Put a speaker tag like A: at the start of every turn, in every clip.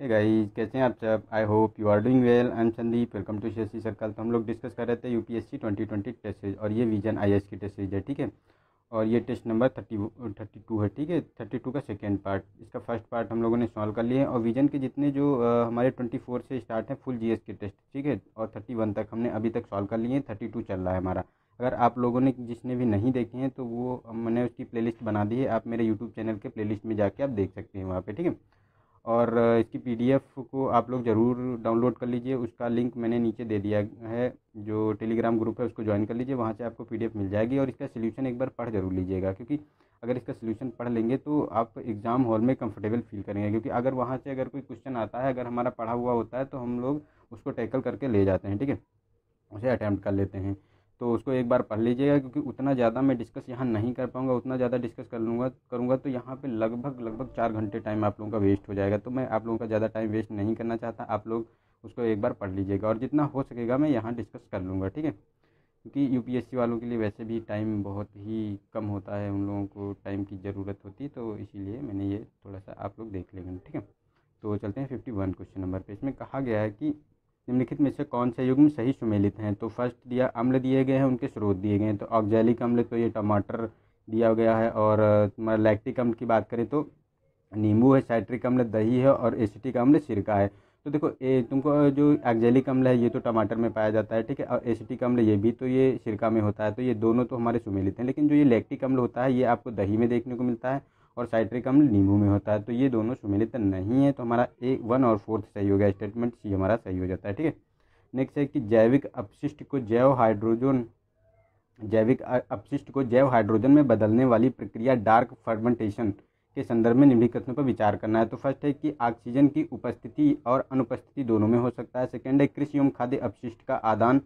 A: Hey guys कैसे हैं आप सब I hope you are doing well I am Sandeep welcome to C S circle तो हम लोग डिस्कस कर रहे थे U P S C twenty twenty test series और ये विजन आई एस की टेस्ट सीरीज है ठीक है और ये test number thirty thirty two है ठीक है थर्टी टू का सेकेंड पार्ट इसका फर्स्ट पार्ट हम लोगों ने सॉल्व कर लिए और विजन के जितने जो आ, हमारे ट्वेंटी फोर से स्टार्ट हैं फुल जी एस के टेस्ट ठीक है और थर्टी वन तक हमने अभी तक सॉल्व कर लिए हैं थर्टी टू चल रहा है हमारा अगर आप लोगों ने जिसने भी नहीं देखे हैं तो वो मैंने उसकी प्लेलिस्ट बना दी है आप मेरे यूट्यूब चैनल के प्लेलिस्ट में जाके आप देख सकते हैं वहाँ पर ठीक है और इसकी पीडीएफ को आप लोग ज़रूर डाउनलोड कर लीजिए उसका लिंक मैंने नीचे दे दिया है जो टेलीग्राम ग्रुप है उसको ज्वाइन कर लीजिए वहाँ से आपको पीडीएफ मिल जाएगी और इसका सोल्यूशन एक बार पढ़ जरूर लीजिएगा क्योंकि अगर इसका सोल्यूशन पढ़ लेंगे तो आप एग्ज़ाम हॉल में कंफर्टेबल फील करेंगे क्योंकि अगर वहाँ से अगर कोई क्वेश्चन आता है अगर हमारा पढ़ा हुआ होता है तो हम लोग उसको टैकल करके ले जाते हैं ठीक है उसे अटैम्प्ट कर लेते हैं तो उसको एक बार पढ़ लीजिएगा क्योंकि उतना ज़्यादा मैं डिस्कस यहाँ नहीं कर पाऊँगा उतना ज़्यादा डिस्कस कर लूँगा करूँगा तो यहाँ पे लगभग लगभग चार घंटे टाइम आप लोगों का वेस्ट हो जाएगा तो मैं आप लोगों का ज़्यादा टाइम वेस्ट नहीं करना चाहता आप लोग उसको एक बार पढ़ लीजिएगा और जितना हो सकेगा मैं यहाँ डिस्कस कर लूँगा ठीक है क्योंकि यू वालों के लिए वैसे भी टाइम बहुत ही कम होता है उन लोगों को टाइम की ज़रूरत होती है तो इसीलिए मैंने ये थोड़ा सा आप लोग देख लेंगे ठीक है तो चलते हैं फिफ्टी वन क्वेश्चन नंबर पर इसमें कहा गया है कि निम्नलिखित में से कौन से युग्म सही सुमेलित हैं तो फर्स्ट दिया अम्ल दिए गए हैं उनके स्रोत दिए गए हैं तो ऑक्जैलिक अम्ल तो ये टमाटर दिया गया है और तुम्हारा मतलब लैक्टिक अम्ल की बात करें तो नींबू है साइट्रिक अम्ल दही है और एसिटिक अम्ल सिरका है तो देखो ए तुमको जो एक्जेलिक अम्ल है ये तो टमाटर में पाया जाता है ठीक है और एसिटिक अम्ल ये भी तो ये सिरका में होता है तो ये दोनों तो हमारे सुमेलित हैं लेकिन जो ये लैक्टिक अम्ल होता है ये आपको दही में देखने को मिलता है और साइट्रिक अम्ल नींबू में होता है तो ये दोनों सुमिलित नहीं है तो हमारा ए वन और फोर्थ सही हो गया स्टेटमेंट सी हमारा सही हो जाता है ठीक है नेक्स्ट है कि जैविक अपशिष्ट को जैव हाइड्रोजन जैविक अपशिष्ट को जैव हाइड्रोजन में बदलने वाली प्रक्रिया डार्क फर्मेंटेशन के संदर्भ में निम्नलिखित कथनों पर विचार करना है तो फर्स्ट है कि ऑक्सीजन की उपस्थिति और अनुपस्थिति दोनों में हो सकता है सेकेंड है कृषि एवं खाद्य अपशिष्ट का आदान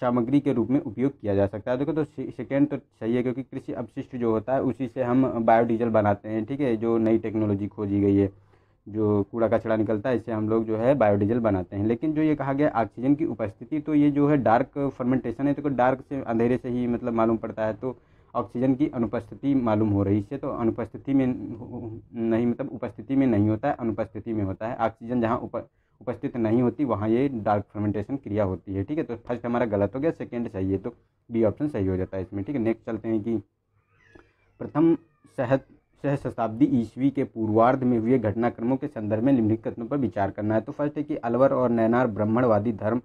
A: सामग्री के रूप में उपयोग किया जा सकता है देखो तो सेकेंड तो सही है क्योंकि कृषि अपशिष्ट जो होता है उसी से हम बायोडीजल बनाते हैं ठीक है जो नई टेक्नोलॉजी खोजी गई है जो कूड़ा कचरा निकलता है इससे हम लोग जो है बायोडीजल बनाते हैं लेकिन जो ये कहा गया ऑक्सीजन की उपस्थिति तो ये जो है डार्क फर्मेंटेशन है तो डार्क से अंधेरे से ही मतलब मालूम पड़ता है तो ऑक्सीजन की अनुपस्थिति मालूम हो रही इससे तो अनुपस्थिति में नहीं मतलब उपस्थिति में नहीं होता है अनुपस्थिति में होता है ऑक्सीजन जहाँ उप उपस्थित नहीं होती वहाँ ये डार्क फर्मेंटेशन क्रिया होती है ठीक है तो फर्स्ट हमारा गलत हो गया सेकेंड चाहिए तो बी ऑप्शन सही हो जाता है इसमें ठीक है नेक्स्ट चलते हैं कि प्रथम सहत सह शताब्दी ईस्वी के पूर्वार्ध में हुए घटनाक्रमों के संदर्भ में निम्नलिखित कथनों पर विचार करना है तो फर्स्ट है कि अलवर और नैनार ब्राह्मणवादी धर्म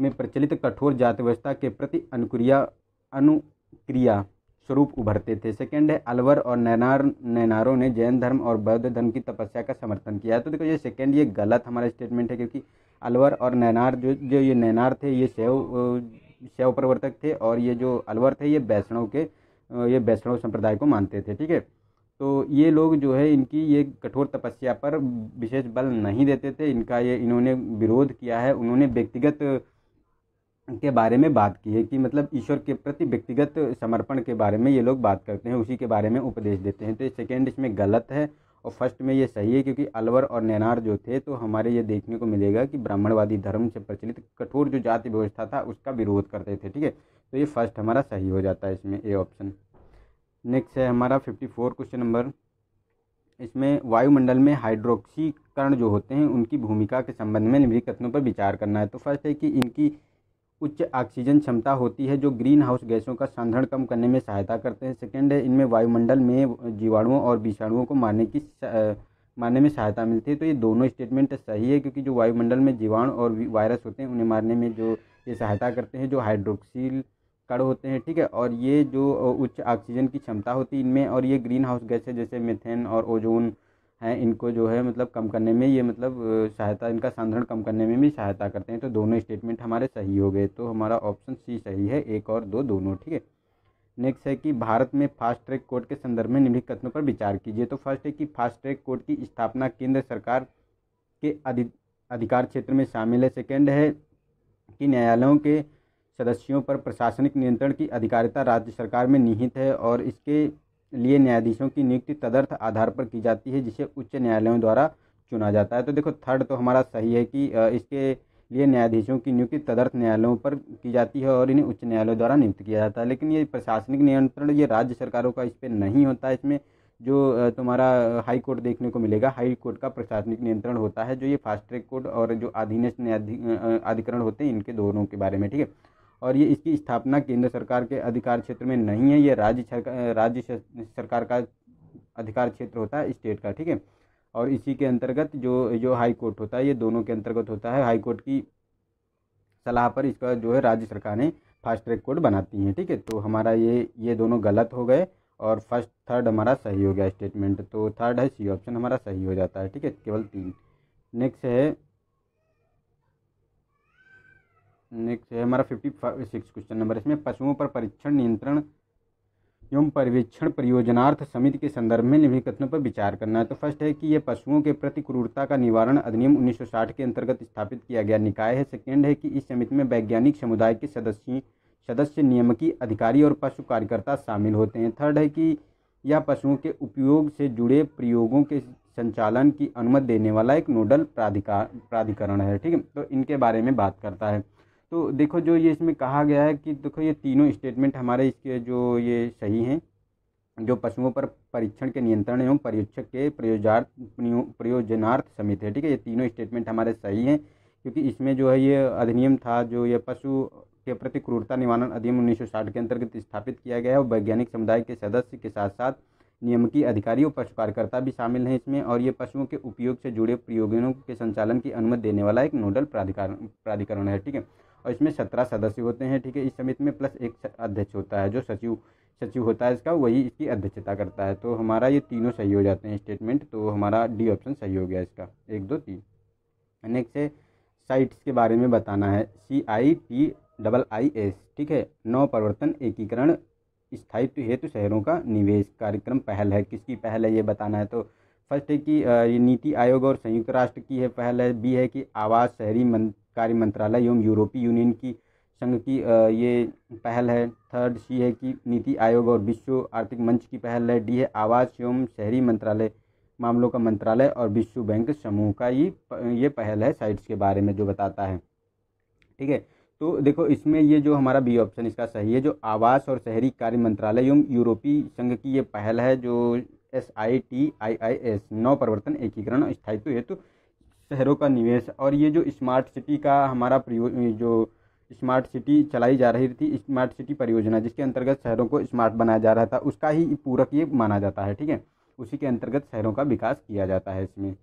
A: में प्रचलित कठोर जात व्यवस्था के प्रति अनुक्रिया अनुक्रिया स्वरूप उभरते थे सेकेंड है अलवर और नैनार नैनारों ने जैन धर्म और बौद्ध धर्म की तपस्या का समर्थन किया तो देखो ये सेकेंड ये गलत हमारा स्टेटमेंट है क्योंकि अलवर और नैनार जो जो ये नैनार थे ये शैव शैव प्रवर्तक थे और ये जो अलवर थे ये वैष्णव के ये वैष्णव संप्रदाय को मानते थे ठीक है तो ये लोग जो है इनकी ये कठोर तपस्या पर विशेष बल नहीं देते थे इनका ये इन्होंने विरोध किया है उन्होंने व्यक्तिगत के बारे में बात की है कि मतलब ईश्वर के प्रति व्यक्तिगत समर्पण के बारे में ये लोग बात करते हैं उसी के बारे में उपदेश देते हैं तो सेकेंड इसमें गलत है और फर्स्ट में ये सही है क्योंकि अलवर और नैनार जो थे तो हमारे ये देखने को मिलेगा कि ब्राह्मणवादी धर्म से प्रचलित कठोर जो जाति व्यवस्था था उसका विरोध करते थे ठीक है तो ये फर्स्ट हमारा सही हो जाता है इसमें ए ऑप्शन नेक्स्ट है हमारा फिफ्टी फोर क्वेश्चन नंबर इसमें वायुमंडल में हाइड्रोक्सीकरण जो होते हैं उनकी भूमिका के संबंध में निम्नलिखित कथनों पर विचार करना है तो फर्स्ट है कि इनकी उच्च ऑक्सीजन क्षमता होती है जो ग्रीन हाउस गैसों का संधारण कम करने में सहायता करते हैं सेकेंड है इनमें वायुमंडल में जीवाणुओं और विषाणुओं को मारने की मारने में सहायता मिलती है तो ये दोनों स्टेटमेंट सही है क्योंकि जो वायुमंडल में जीवाणु और वायरस होते हैं उन्हें मारने में जो ये सहायता करते हैं जो हाइड्रोक्सील कड़ होते हैं ठीक है और ये जो उच्च ऑक्सीजन की क्षमता होती है इनमें और ये ग्रीन हाउस गैस है जैसे मेथेन और ओजोन हैं इनको जो है मतलब कम करने में ये मतलब सहायता इनका साधारण कम करने में भी सहायता करते हैं तो दोनों स्टेटमेंट हमारे सही हो गए तो हमारा ऑप्शन सी सही है एक और दो दोनों ठीक है नेक्स्ट है कि भारत में फास्ट ट्रैक कोर्ट के संदर्भ में निम्नलिखित कथनों पर विचार कीजिए तो फर्स्ट है कि फास्ट ट्रैक कोर्ट की स्थापना केंद्र सरकार के अधि अधिकार क्षेत्र में शामिल है सेकेंड है कि न्यायालयों के सदस्यों पर प्रशासनिक नियंत्रण की अधिकारिता राज्य सरकार में निहित है और इसके लिए न्यायाधीशों की नियुक्ति तदर्थ आधार पर की जाती है जिसे उच्च न्यायालयों द्वारा चुना जाता है तो देखो थर्ड तो हमारा सही है कि इसके लिए न्यायाधीशों की नियुक्ति तदर्थ न्यायालयों पर की जाती है और इन्हें उच्च न्यायालय द्वारा नियुक्त किया जाता है लेकिन ये प्रशासनिक नियंत्रण ये राज्य सरकारों का इस पर नहीं होता है इसमें जो तुम्हारा हाई कोर्ट देखने को मिलेगा हाई कोर्ट का प्रशासनिक नियंत्रण होता है जो ये फास्ट ट्रैक कोर्ट और जो अधीनस्थ न्यायाधि अधिकरण होते हैं इनके दोनों के बारे में ठीक है और ये इसकी स्थापना केंद्र सरकार के अधिकार क्षेत्र में नहीं है ये राज्य राज्य सरकार का अधिकार क्षेत्र होता है स्टेट का ठीक है और इसी के अंतर्गत जो जो हाई कोर्ट होता है ये दोनों के अंतर्गत होता है हाई कोर्ट की सलाह पर इसका जो है राज्य सरकार ने फास्ट ट्रैक कोर्ट बनाती हैं ठीक है तो हमारा ये ये दोनों गलत हो गए और फर्स्ट थर्ड हमारा सही हो गया स्टेटमेंट तो थर्ड है सी ऑप्शन हमारा सही हो जाता है ठीक है केवल तीन नेक्स्ट है नेक्स्ट है हमारा फिफ्टी सिक्स क्वेश्चन नंबर इसमें पशुओं पर परीक्षण नियंत्रण एवं परीक्षण परियोजनार्थ समिति के संदर्भ में निम्न कथनों पर विचार करना है तो फर्स्ट है कि यह पशुओं के प्रति क्रूरता का निवारण अधिनियम 1960 के अंतर्गत स्थापित किया गया निकाय है सेकेंड है कि इस समिति में वैज्ञानिक समुदाय के सदस्य सदस्य नियमकी अधिकारी और पशु कार्यकर्ता शामिल होते हैं थर्ड है कि यह पशुओं के उपयोग से जुड़े प्रयोगों के संचालन की अनुमति देने वाला एक नोडल प्राधिकार प्राधिकरण है ठीक है तो इनके बारे में बात करता है तो देखो जो ये इसमें कहा गया है कि देखो ये तीनों स्टेटमेंट हमारे इसके जो ये सही हैं जो पशुओं पर परीक्षण के नियंत्रण एवं परीक्षक के प्रयोजार्थ प्रयोजनार्थ समिति है ठीक है ये तीनों स्टेटमेंट हमारे सही हैं क्योंकि इसमें जो है ये अधिनियम था जो ये पशु के प्रति क्रूरता निवारण अधिनियम 1960 के अंतर्गत स्थापित किया गया है और वैज्ञानिक समुदाय के सदस्य के साथ साथ नियम की अधिकारी और पशु कार्यकर्ता भी शामिल हैं इसमें और ये पशुओं के उपयोग से जुड़े प्रयोगों के संचालन की अनुमति देने वाला एक नोडल प्राधिकरण प्राधिकरण है ठीक है और इसमें सत्रह सदस्य होते हैं ठीक है इस समिति में प्लस एक अध्यक्ष होता है जो सचिव सचिव होता है इसका वही इसकी अध्यक्षता करता है तो हमारा ये तीनों सही हो जाते हैं स्टेटमेंट तो हमारा डी ऑप्शन सही हो गया इसका एक दो तीन नेक्स्ट है साइट्स के बारे में बताना है C I T double I S ठीक है नौ परिवर्तन एकीकरण स्थायित्व हेतु शहरों का निवेश कार्यक्रम पहल है किसकी पहल है ये बताना है तो फर्स्ट है कि नीति आयोग और संयुक्त राष्ट्र की है पहल है बी है कि आवास शहरी मंत्र कार्य मंत्रालय एवं यूरोपीय यूनियन की संघ की ये पहल है थर्ड सी है कि नीति आयोग और विश्व आर्थिक मंच की पहल है डी है आवास एवं शहरी मंत्रालय मामलों का मंत्रालय और विश्व बैंक समूह का ये ये पहल है साइट्स के बारे में जो बताता है ठीक है तो देखो इसमें ये जो हमारा बी ऑप्शन इसका सही है जो आवास और शहरी कार्य मंत्रालय एवं यूरोपीय संघ की ये पहल है जो S I T I I S नौ परिवर्तन एकीकरण स्थायित्व हेतु तो शहरों का निवेश और ये जो स्मार्ट सिटी का हमारा जो स्मार्ट सिटी चलाई जा रही थी स्मार्ट सिटी परियोजना जिसके अंतर्गत शहरों को स्मार्ट बनाया जा रहा था उसका ही पूरक ये माना जाता है ठीक है उसी के अंतर्गत शहरों का विकास किया जाता है इसमें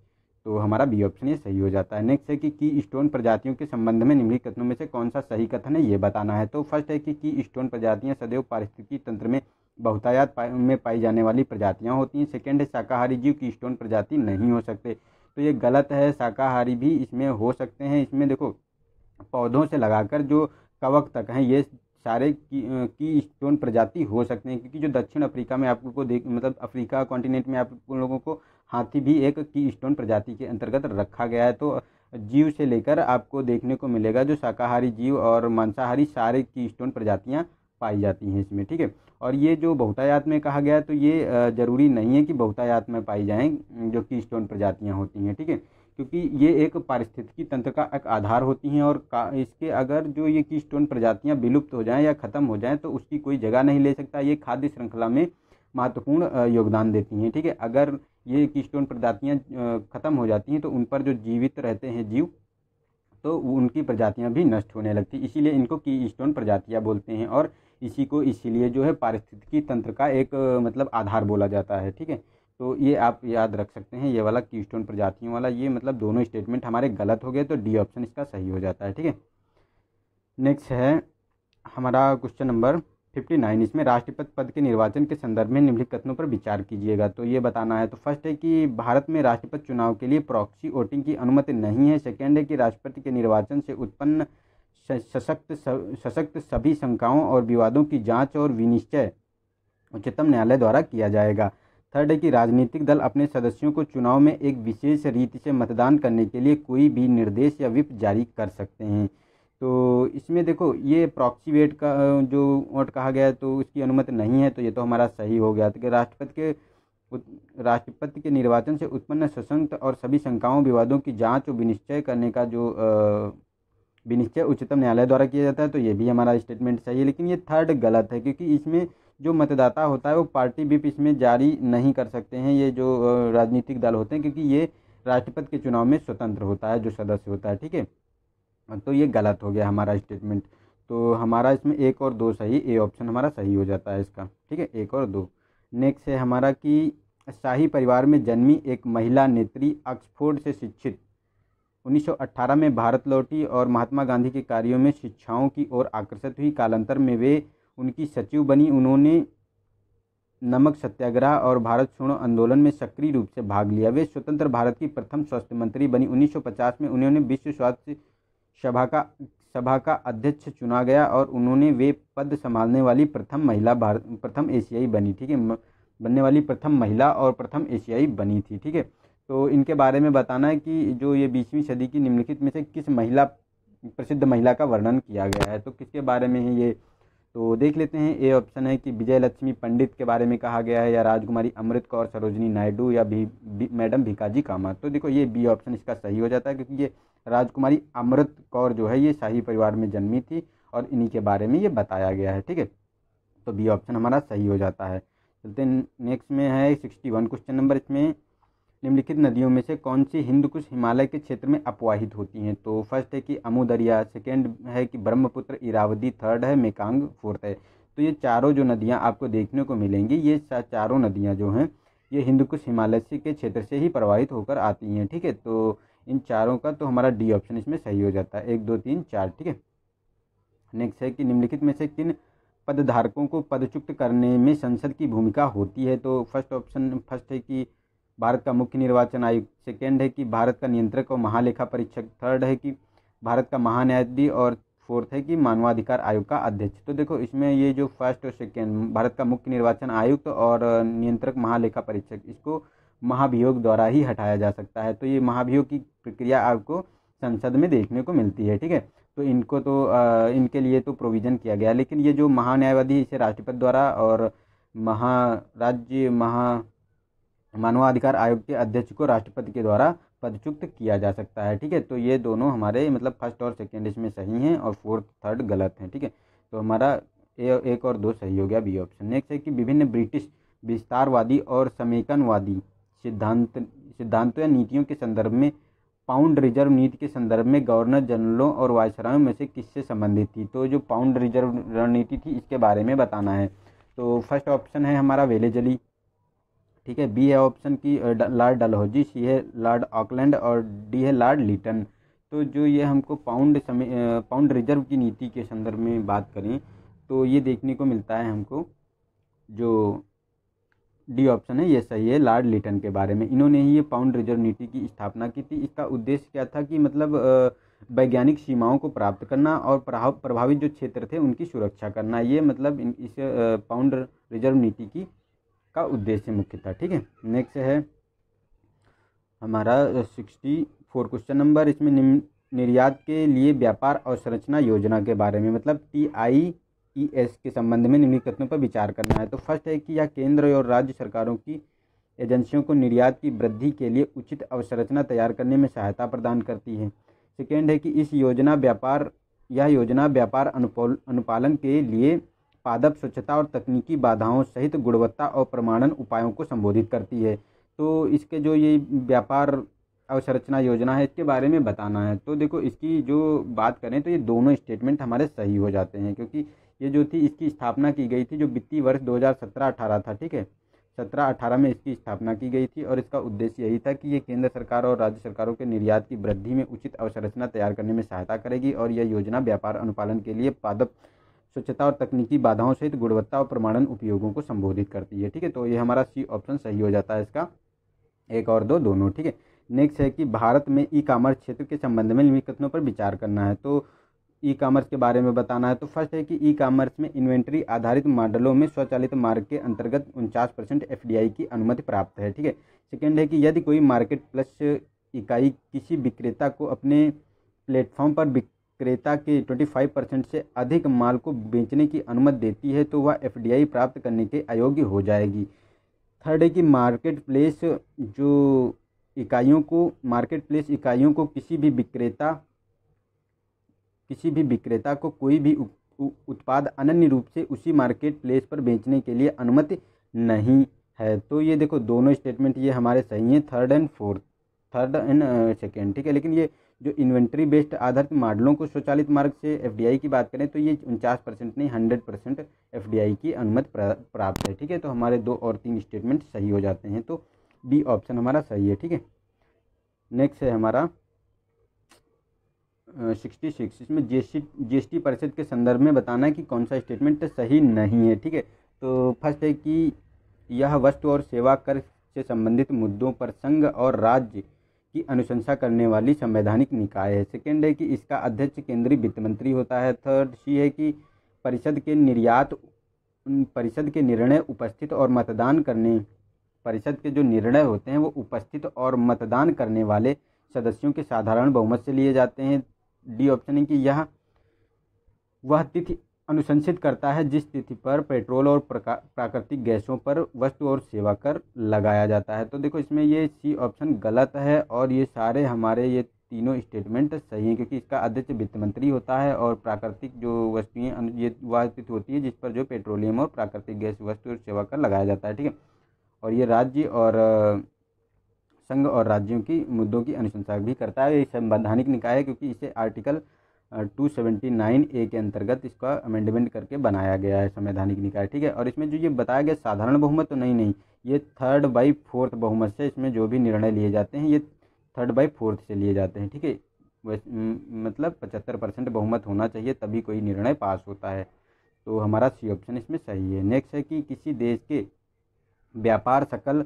A: तो हमारा बी ऑप्शन ये सही हो जाता है नेक्स्ट है कि की स्टोन प्रजातियों के संबंध में निम्नलिखित कथनों में से कौन सा सही कथन है ये बताना है तो फर्स्ट है कि की स्टोन प्रजातियाँ सदैव पारिस्थितिकी तंत्र में बहुतायात में पाई जाने वाली प्रजातियाँ होती हैं सेकेंड है शाकाहारी जीव की स्टोन प्रजाति नहीं हो सकते तो ये गलत है शाकाहारी भी इसमें हो सकते हैं इसमें देखो पौधों से लगाकर जो कवक तक हैं ये सारे की, की स्टोन प्रजाति हो सकते हैं क्योंकि जो दक्षिण अफ्रीका में आप लोग को देख मतलब अफ्रीका कॉन्टिनेंट में आप लोगों को हाथी भी एक की स्टोन प्रजाति के अंतर्गत रखा गया है तो जीव से लेकर आपको देखने को मिलेगा जो शाकाहारी जीव और मांसाहारी सारे की स्टोन प्रजातियाँ पाई जाती हैं इसमें ठीक है और ये जो बहुतायात में कहा गया है तो ये ज़रूरी नहीं है कि बहुतायात में पाई जाएँ जो की स्टोन प्रजातियाँ होती हैं ठीक है थीके? क्योंकि ये एक पारिस्थितिकी तंत्र का एक आधार होती हैं और इसके अगर जो ये की स्टोन प्रजातियाँ विलुप्त हो जाएँ या ख़त्म हो जाएँ तो उसकी कोई जगह नहीं ले सकता ये खाद्य श्रृंखला में महत्वपूर्ण योगदान देती हैं ठीक है थीके? अगर ये की स्टोन प्रजातियाँ ख़त्म हो जाती हैं तो उन पर जो जीवित रहते हैं जीव तो उनकी प्रजातियाँ भी नष्ट होने लगती इसीलिए इनको की स्टोन प्रजातियाँ बोलते हैं और इसी को इसीलिए जो है पारिस्थितिकी तंत्र का एक मतलब आधार बोला जाता है ठीक है तो ये आप याद रख सकते हैं ये वाला कीस्टोन प्रजातियों वाला ये मतलब दोनों स्टेटमेंट हमारे गलत हो गए तो डी ऑप्शन इसका सही हो जाता है ठीक है नेक्स्ट है हमारा क्वेश्चन नंबर फिफ्टी नाइन इसमें राष्ट्रपति पद के निर्वाचन के संदर्भ में निम्नलिखित कथनों पर विचार कीजिएगा तो ये बताना है तो फर्स्ट है कि भारत में राष्ट्रपति चुनाव के लिए प्रॉक्सी वोटिंग की अनुमति नहीं है सेकेंड है कि राष्ट्रपति के निर्वाचन से उत्पन्न सशक्त सशक्त सभी शंकाओं और विवादों की जांच और विनिश्चय उच्चतम न्यायालय द्वारा किया जाएगा थर्ड है कि राजनीतिक दल अपने सदस्यों को चुनाव में एक विशेष रीति से मतदान करने के लिए कोई भी निर्देश या विप जारी कर सकते हैं तो इसमें देखो ये वेट का जो वोट कहा गया है तो उसकी अनुमति नहीं है तो ये तो हमारा सही हो गया तो राष्ट्रपति के राष्ट्रपति के निर्वाचन से उत्पन्न सशक्त और सभी शंकाओं विवादों की जांच और विनिश्चय करने का जो आ, विनिश्चय उच्चतम न्यायालय द्वारा किया जाता है तो ये भी हमारा स्टेटमेंट सही है लेकिन ये थर्ड गलत है क्योंकि इसमें जो मतदाता होता है वो पार्टी भी इसमें जारी नहीं कर सकते हैं ये जो राजनीतिक दल होते हैं क्योंकि ये राष्ट्रपति के चुनाव में स्वतंत्र होता है जो सदस्य होता है ठीक है तो ये गलत हो गया हमारा स्टेटमेंट तो हमारा इसमें एक और दो सही ए ऑप्शन हमारा सही हो जाता है इसका ठीक है एक और दो नेक्स्ट है हमारा कि शाही परिवार में जन्मी एक महिला नेत्री ऑक्सफोर्ड से शिक्षित 1918 में भारत लौटी और महात्मा गांधी के कार्यों में शिक्षाओं की ओर आकर्षित हुई कालांतर में वे उनकी सचिव बनी उन्होंने नमक सत्याग्रह और भारत छोड़ो आंदोलन में सक्रिय रूप से भाग लिया वे स्वतंत्र भारत की प्रथम स्वास्थ्य मंत्री बनी 1950 में उन्होंने विश्व स्वास्थ्य सभा का सभा का अध्यक्ष चुना गया और उन्होंने वे पद संभालने वाली प्रथम महिला भारत प्रथम एशियाई बनी ठीक है बनने वाली प्रथम महिला और प्रथम एशियाई बनी थी ठीक है तो इनके बारे में बताना है कि जो ये बीसवीं सदी की निम्नलिखित में से किस महिला प्रसिद्ध महिला का वर्णन किया गया है तो किसके बारे में है ये तो देख लेते हैं ए ऑप्शन है कि विजय लक्ष्मी पंडित के बारे में कहा गया है या राजकुमारी अमृत कौर सरोजनी नायडू या भी, भी मैडम भिकाजी कामत तो देखो ये बी ऑप्शन इसका सही हो जाता है क्योंकि ये राजकुमारी अमृत कौर जो है ये शाही परिवार में जन्मी थी और इन्हीं के बारे में ये बताया गया है ठीक है तो बी ऑप्शन हमारा सही हो जाता है चलते नेक्स्ट में है सिक्सटी वन क्वेश्चन नंबर इसमें निम्नलिखित नदियों में से कौन सी हिंद कुश हिमालय के क्षेत्र में अपवाहित होती हैं तो फर्स्ट है कि अमू दरिया सेकेंड है कि ब्रह्मपुत्र इरावदी थर्ड है मेकांग फोर्थ है तो ये चारों जो नदियाँ आपको देखने को मिलेंगी ये चारों नदियाँ जो हैं ये हिंद कुश हिमालय के क्षेत्र से ही प्रवाहित होकर आती हैं ठीक है तो इन चारों का तो हमारा डी ऑप्शन इसमें सही हो जाता है एक दो तीन चार ठीक है नेक्स्ट है कि निम्नलिखित में से किन पदधारकों को पदचुक्त करने में संसद की भूमिका होती है तो फर्स्ट ऑप्शन फर्स्ट है कि भारत का मुख्य निर्वाचन आयुक्त सेकेंड है कि भारत का नियंत्रक और महालेखा परीक्षक थर्ड है कि भारत का महान्यायाधि और फोर्थ है कि मानवाधिकार आयोग का अध्यक्ष तो देखो इसमें ये जो फर्स्ट और सेकेंड भारत का मुख्य निर्वाचन आयुक्त और नियंत्रक महालेखा परीक्षक इसको महाभियोग द्वारा ही हटाया जा सकता है तो ये महाभियोग की प्रक्रिया आपको संसद में देखने को मिलती है ठीक है तो इनको तो आ, इनके लिए तो प्रोविज़न किया गया लेकिन ये जो महान्यायवादी इसे राष्ट्रपति द्वारा और महाराज्य महा मानवाधिकार आयोग के अध्यक्ष को राष्ट्रपति के द्वारा पदच्युक्त किया जा सकता है ठीक है तो ये दोनों हमारे मतलब फर्स्ट और सेकेंड इसमें सही हैं और फोर्थ थर्ड गलत हैं ठीक है तो हमारा ए एक और दो सही हो गया बी ऑप्शन नेक्स्ट है कि विभिन्न ब्रिटिश विस्तारवादी और समेकनवादी सिद्धांत सिद्धांतों या नीतियों के संदर्भ में पाउंड रिजर्व नीति के संदर्भ में गवर्नर जनरलों और वायसरायों में से किससे संबंधित थी तो जो पाउंड रिजर्व रणनीति थी इसके बारे में बताना है तो फर्स्ट ऑप्शन है हमारा वेलेजली ठीक है बी है ऑप्शन की लॉर्ड डलहौजी सी है लार्ड ऑकलैंड और डी है लार्ड लिटन तो जो ये हमको पाउंड समय पाउंड रिजर्व की नीति के संदर्भ में बात करें तो ये देखने को मिलता है हमको जो डी ऑप्शन है ये सही है लार्ड लिटन के बारे में इन्होंने ही ये पाउंड रिजर्व नीति की स्थापना की थी इसका उद्देश्य क्या था कि मतलब वैज्ञानिक सीमाओं को प्राप्त करना और प्रभावित जो क्षेत्र थे उनकी सुरक्षा करना ये मतलब इस पाउंड रिजर्व नीति की का उद्देश्य मुख्य था ठीक है नेक्स्ट है हमारा सिक्सटी फोर क्वेश्चन नंबर इसमें निर्यात के लिए व्यापार अवसंरचना योजना के बारे में मतलब टी आई ई एस के संबंध में निम्नलिखित कथनों पर विचार करना है तो फर्स्ट है कि यह केंद्र और राज्य सरकारों की एजेंसियों को निर्यात की वृद्धि के लिए उचित अवसंरचना तैयार करने में सहायता प्रदान करती है सेकेंड है कि इस योजना व्यापार यह योजना व्यापार अनुपालन के लिए पादप स्वच्छता और तकनीकी बाधाओं सहित गुणवत्ता और प्रमाणन उपायों को संबोधित करती है तो इसके जो ये व्यापार अवसंरचना योजना है इसके बारे में बताना है तो देखो इसकी जो बात करें तो ये दोनों स्टेटमेंट हमारे सही हो जाते हैं क्योंकि ये जो थी इसकी स्थापना की गई थी जो वित्तीय वर्ष 2017-18 था ठीक है 17-18 में इसकी स्थापना की गई थी और इसका उद्देश्य यही था कि ये केंद्र सरकार और राज्य सरकारों के निर्यात की वृद्धि में उचित अवसंरचना तैयार करने में सहायता करेगी और यह योजना व्यापार अनुपालन के लिए पादप स्वच्छता और तकनीकी बाधाओं सहित तो गुणवत्ता और प्रमाणन उपयोगों को संबोधित करती है ठीक है तो ये हमारा सी ऑप्शन सही हो जाता है इसका एक और दो दोनों ठीक है नेक्स्ट है कि भारत में ई कॉमर्स क्षेत्र के संबंध में निम्नलिखित कथनों पर विचार करना है तो ई कॉमर्स के बारे में बताना है तो फर्स्ट है कि ई कॉमर्स में इन्वेंट्री आधारित मॉडलों में स्वचालित मार्ग के अंतर्गत उनचास परसेंट एफ की अनुमति प्राप्त है ठीक है सेकेंड है कि यदि कोई मार्केट प्लस इकाई किसी विक्रेता को अपने प्लेटफॉर्म पर क्रेता के 25 परसेंट से अधिक माल को बेचने की अनुमति देती है तो वह एफडीआई प्राप्त करने के अयोग्य हो जाएगी थर्ड है कि मार्केट प्लेस जो इकाइयों को मार्केट प्लेस इकाइयों को किसी भी विक्रेता किसी भी विक्रेता को कोई भी उत्पाद अनन्य रूप से उसी मार्केट प्लेस पर बेचने के लिए अनुमति नहीं है तो ये देखो दोनों स्टेटमेंट ये हमारे सही हैं third and fourth third and second ठीक है लेकिन ये जो इन्वेंट्री बेस्ड आधारित मॉडलों को स्वचालित मार्ग से एफडीआई की बात करें तो ये उनचास परसेंट नहीं हंड्रेड परसेंट एफ की अनुमति प्राप्त है ठीक है तो हमारे दो और तीन स्टेटमेंट सही हो जाते हैं तो बी ऑप्शन हमारा सही है ठीक है नेक्स्ट है हमारा सिक्सटी सिक्स इसमें एस टी परिषद के संदर्भ में बताना है कि कौन सा स्टेटमेंट सही नहीं है ठीक है तो फर्स्ट है कि यह वस्तु और सेवा कर से संबंधित मुद्दों पर संघ और राज्य की अनुशंसा करने वाली संवैधानिक निकाय है सेकेंड है कि इसका अध्यक्ष केंद्रीय वित्त मंत्री होता है थर्ड सी है कि परिषद के निर्यात परिषद के निर्णय उपस्थित और मतदान करने परिषद के जो निर्णय होते हैं वो उपस्थित और मतदान करने वाले सदस्यों के साधारण बहुमत से लिए जाते हैं डी ऑप्शन है कि यह वह तिथि अनुशंसित करता है जिस तिथि पर पेट्रोल और प्राकृतिक गैसों पर वस्तु और सेवा कर लगाया जाता है तो देखो इसमें ये सी ऑप्शन गलत है और ये सारे हमारे ये तीनों स्टेटमेंट सही हैं क्योंकि इसका अध्यक्ष वित्त मंत्री होता है और प्राकृतिक जो वस्तुएं ये वह तिथि होती है जिस पर जो पेट्रोलियम और प्राकृतिक गैस वस्तु और सेवा कर लगाया जाता है ठीक है और ये राज्य और संघ और राज्यों की मुद्दों की अनुशंसा भी करता है ये संवैधानिक निकाय है क्योंकि इसे article two seventy nine A के अंतर्गत इसका अमेंडमेंट करके बनाया गया है संवैधानिक निकाय ठीक है और इसमें जो ये बताया गया साधारण बहुमत तो नहीं नहीं ये थर्ड बाई फोर्थ बहुमत से इसमें जो भी निर्णय लिए जाते हैं ये थर्ड बाई फोर्थ से लिए जाते हैं ठीक है मतलब पचहत्तर परसेंट बहुमत होना चाहिए तभी कोई निर्णय पास होता है तो हमारा सी ऑप्शन इसमें सही है नेक्स्ट है कि किसी देश के व्यापार सकल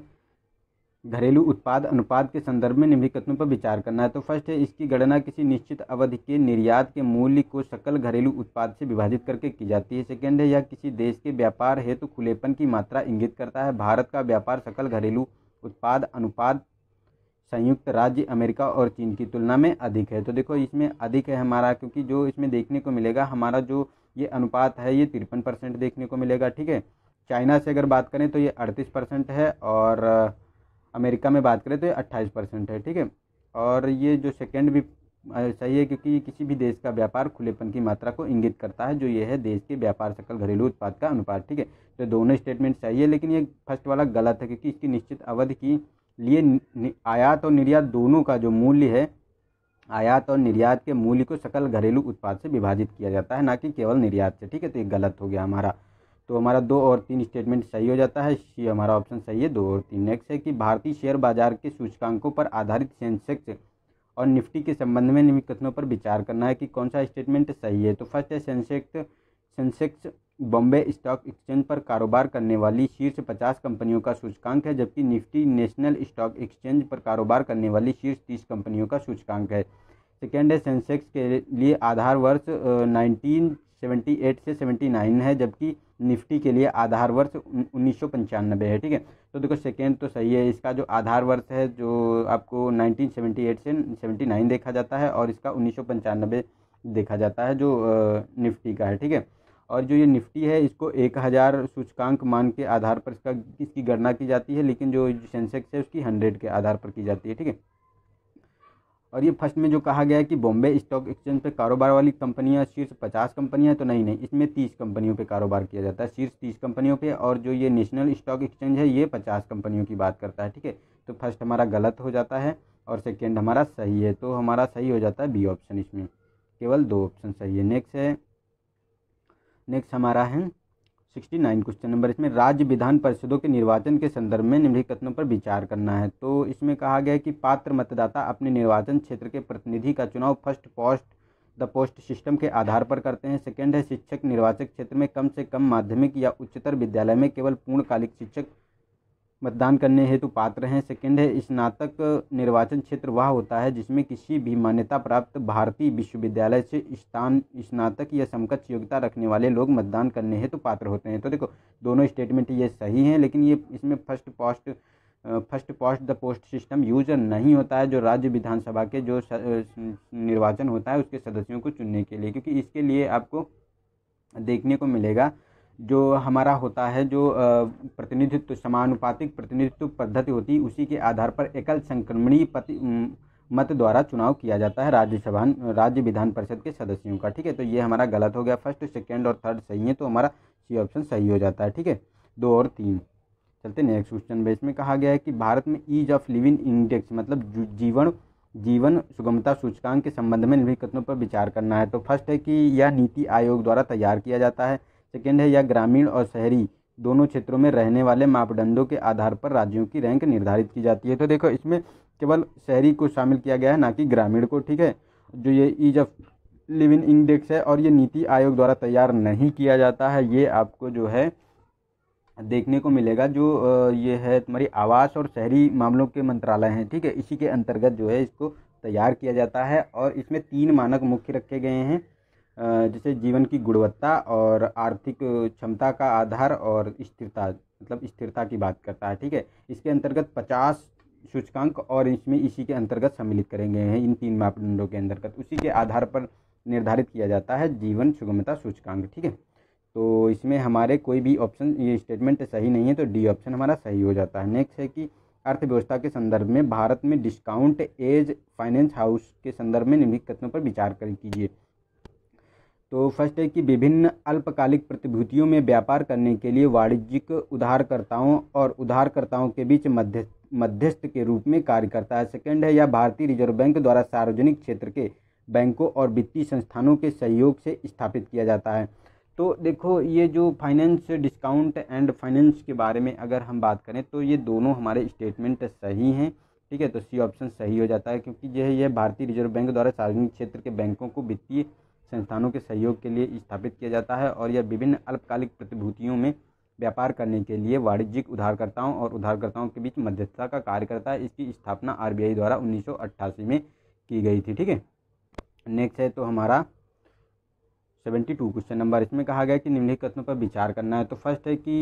A: घरेलू उत्पाद अनुपात के संदर्भ में निम्नलिखित कथनों पर विचार करना है तो फर्स्ट है इसकी गणना किसी निश्चित अवधि के निर्यात के मूल्य को सकल घरेलू उत्पाद से विभाजित करके की जाती है सेकेंड है यह किसी देश के व्यापार हेतु तो खुलेपन की मात्रा इंगित करता है भारत का व्यापार सकल घरेलू उत्पाद अनुपात संयुक्त राज्य अमेरिका और चीन की तुलना में अधिक है तो देखो इसमें अधिक है हमारा क्योंकि जो इसमें देखने को मिलेगा हमारा जो ये अनुपात है ये तिरपन परसेंट देखने को मिलेगा ठीक है चाइना से अगर बात करें तो ये अड़तीस परसेंट है और अमेरिका में बात करें तो ये अट्ठाईस परसेंट है ठीक है और ये जो सेकेंड भी सही है क्योंकि ये किसी भी देश का व्यापार खुलेपन की मात्रा को इंगित करता है जो ये है देश के व्यापार सकल घरेलू उत्पाद का अनुपात ठीक है तो दोनों स्टेटमेंट सही है लेकिन ये फर्स्ट वाला गलत है क्योंकि इसकी निश्चित अवधि की लिए आयात और निर्यात दोनों का जो मूल्य है आयात और निर्यात के मूल्य को सकल घरेलू उत्पाद से विभाजित किया जाता है ना कि केवल निर्यात से ठीक है तो ये गलत हो गया हमारा तो हमारा दो और तीन स्टेटमेंट सही हो जाता है सी हमारा ऑप्शन सही है दो और तीन नेक्स्ट है कि भारतीय शेयर बाजार के सूचकांकों पर आधारित सेंसेक्स और निफ्टी के संबंध में निम्न कथनों पर विचार करना है कि कौन सा स्टेटमेंट सही है तो फर्स्ट है Sensex Sensex Bombay stock exchange पर कारोबार करने वाली शीर्ष पचास कंपनियों का सूचकांक है जबकि निफ्टी नेशनल स्टॉक एक्सचेंज पर कारोबार करने वाली शीर्ष तीस कंपनियों का सूचकांक है सेकेंड है सेंसेक्स के लिए आधार वर्ष नाइनटीन सेवेंटी एट से सेवेंटी नाइन है जबकि निफ्टी के लिए आधार वर्ष उन्नीस है ठीक है तो देखो सेकेंड तो सही है इसका जो आधार वर्ष है जो आपको 1978 से 79 देखा जाता है और इसका उन्नीस देखा जाता है जो निफ्टी का है ठीक है और जो ये निफ्टी है इसको एक हज़ार सूचकांक मान के आधार पर इसका इसकी गणना की जाती है लेकिन जो सेंसेक्स है उसकी हंड्रेड के आधार पर की जाती है ठीक है और ये फर्स्ट में जो कहा गया है कि बॉम्बे स्टॉक एक्सचेंज पे कारोबार वाली कंपनियां शीर्ष पचास कंपनियां तो नहीं नहीं इसमें तीस कंपनियों पे कारोबार किया जाता है शीर्ष तीस कंपनियों पे और जो ये नेशनल स्टॉक एक्सचेंज है ये पचास कंपनियों की बात करता है ठीक है तो फर्स्ट हमारा गलत हो जाता है और सेकेंड हमारा सही है तो हमारा सही हो जाता है बी ऑप्शन इसमें केवल दो ऑप्शन सही है नेक्स्ट है नेक्स्ट हमारा है सिक्सटी नाइन क्वेश्चन नंबर इसमें राज्य विधान परिषदों के निर्वाचन के संदर्भ में निम्नलिखित कथनों पर विचार करना है तो इसमें कहा गया है कि पात्र मतदाता अपने निर्वाचन क्षेत्र के प्रतिनिधि का चुनाव first post the post system के आधार पर करते हैं सेकेंड है शिक्षक निर्वाचक क्षेत्र में कम से कम माध्यमिक या उच्चतर विद्यालय में केवल पूर्णकालिक शिक्षक मतदान करने हेतु पात्र हैं सेकंड है स्नातक निर्वाचन क्षेत्र वह होता है जिसमें किसी भी मान्यता प्राप्त भारतीय विश्वविद्यालय से स्थान स्नातक या समकक्ष योग्यता रखने वाले लोग मतदान करने हेतु पात्र होते हैं तो देखो दोनों स्टेटमेंट ये सही हैं लेकिन ये इसमें first post first post the post system use नहीं होता है जो राज्य विधानसभा के जो निर्वाचन होता है उसके सदस्यों को चुनने के लिए क्योंकि इसके लिए आपको देखने को मिलेगा जो हमारा होता है जो प्रतिनिधित्व समानुपातिक प्रतिनिधित्व पद्धति होती है उसी के आधार पर एकल संक्रमणीय पति मत द्वारा चुनाव किया जाता है राज्यसभा राज्य विधान परिषद के सदस्यों का ठीक है तो ये हमारा गलत हो गया फर्स्ट सेकेंड और थर्ड सही है तो हमारा सी ऑप्शन सही हो जाता है ठीक है दो और तीन चलते नेक्स्ट क्वेश्चन में कहा गया है कि भारत में ईज ऑफ लिविंग इंडेक्स मतलब जीवन जीवन सुगमता सूचकांक के संबंध में निम्नलिखित कथनों पर विचार करना है तो फर्स्ट है कि यह नीति आयोग द्वारा तैयार किया जाता है सेकेंड है यह ग्रामीण और शहरी दोनों क्षेत्रों में रहने वाले मापदंडों के आधार पर राज्यों की रैंक निर्धारित की जाती है तो देखो इसमें केवल शहरी को शामिल किया गया है ना कि ग्रामीण को ठीक है जो ये ईज ऑफ लिविंग इंडेक्स है और ये नीति आयोग द्वारा तैयार नहीं किया जाता है ये आपको जो है देखने को मिलेगा जो ये है तुम्हारी आवास और शहरी मामलों के मंत्रालय हैं ठीक है इसी के अंतर्गत जो है इसको तैयार किया जाता है और इसमें तीन मानक मुख्य रखे गए हैं जैसे जीवन की गुणवत्ता और आर्थिक क्षमता का आधार और स्थिरता मतलब स्थिरता की बात करता है ठीक है इसके अंतर्गत पचास सूचकांक और इसमें इसी के अंतर्गत सम्मिलित करेंगे हैं इन तीन मापदंडों के अंतर्गत उसी के आधार पर निर्धारित किया जाता है जीवन सुगमता सूचकांक ठीक है तो इसमें हमारे कोई भी ऑप्शन ये स्टेटमेंट सही नहीं है तो डी ऑप्शन हमारा सही हो जाता है नेक्स्ट है कि अर्थव्यवस्था के संदर्भ में भारत में डिस्काउंट एज फाइनेंस हाउस के संदर्भ में निम्नलिखित कथनों पर विचार कर कीजिए तो फर्स्ट है कि विभिन्न अल्पकालिक प्रतिभूतियों में व्यापार करने के लिए वाणिज्यिक उधारकर्ताओं और उधारकर्ताओं के बीच मध्यस्थ मध्यस्थ के रूप में कार्य करता है सेकंड है यह भारतीय रिजर्व बैंक द्वारा सार्वजनिक क्षेत्र के बैंकों और वित्तीय संस्थानों के सहयोग से स्थापित किया जाता है तो देखो ये जो फाइनेंस डिस्काउंट एंड फाइनेंस के बारे में अगर हम बात करें तो ये दोनों हमारे स्टेटमेंट सही हैं ठीक है तो सी ऑप्शन सही हो जाता है क्योंकि यह यह भारतीय रिजर्व बैंक द्वारा सार्वजनिक क्षेत्र के बैंकों को वित्तीय संस्थानों के सहयोग के लिए स्थापित किया जाता है और यह विभिन्न अल्पकालिक प्रतिभूतियों में व्यापार करने के लिए वाणिज्यिक उधारकर्ताओं और उधारकर्ताओं के बीच मध्यस्थता का कार्य करता है इसकी स्थापना आर द्वारा उन्नीस में की गई थी ठीक है नेक्स्ट है तो हमारा सेवेंटी टू क्वेश्चन नंबर इसमें कहा गया कि निम्नलिखित कथनों पर विचार करना है तो फर्स्ट है कि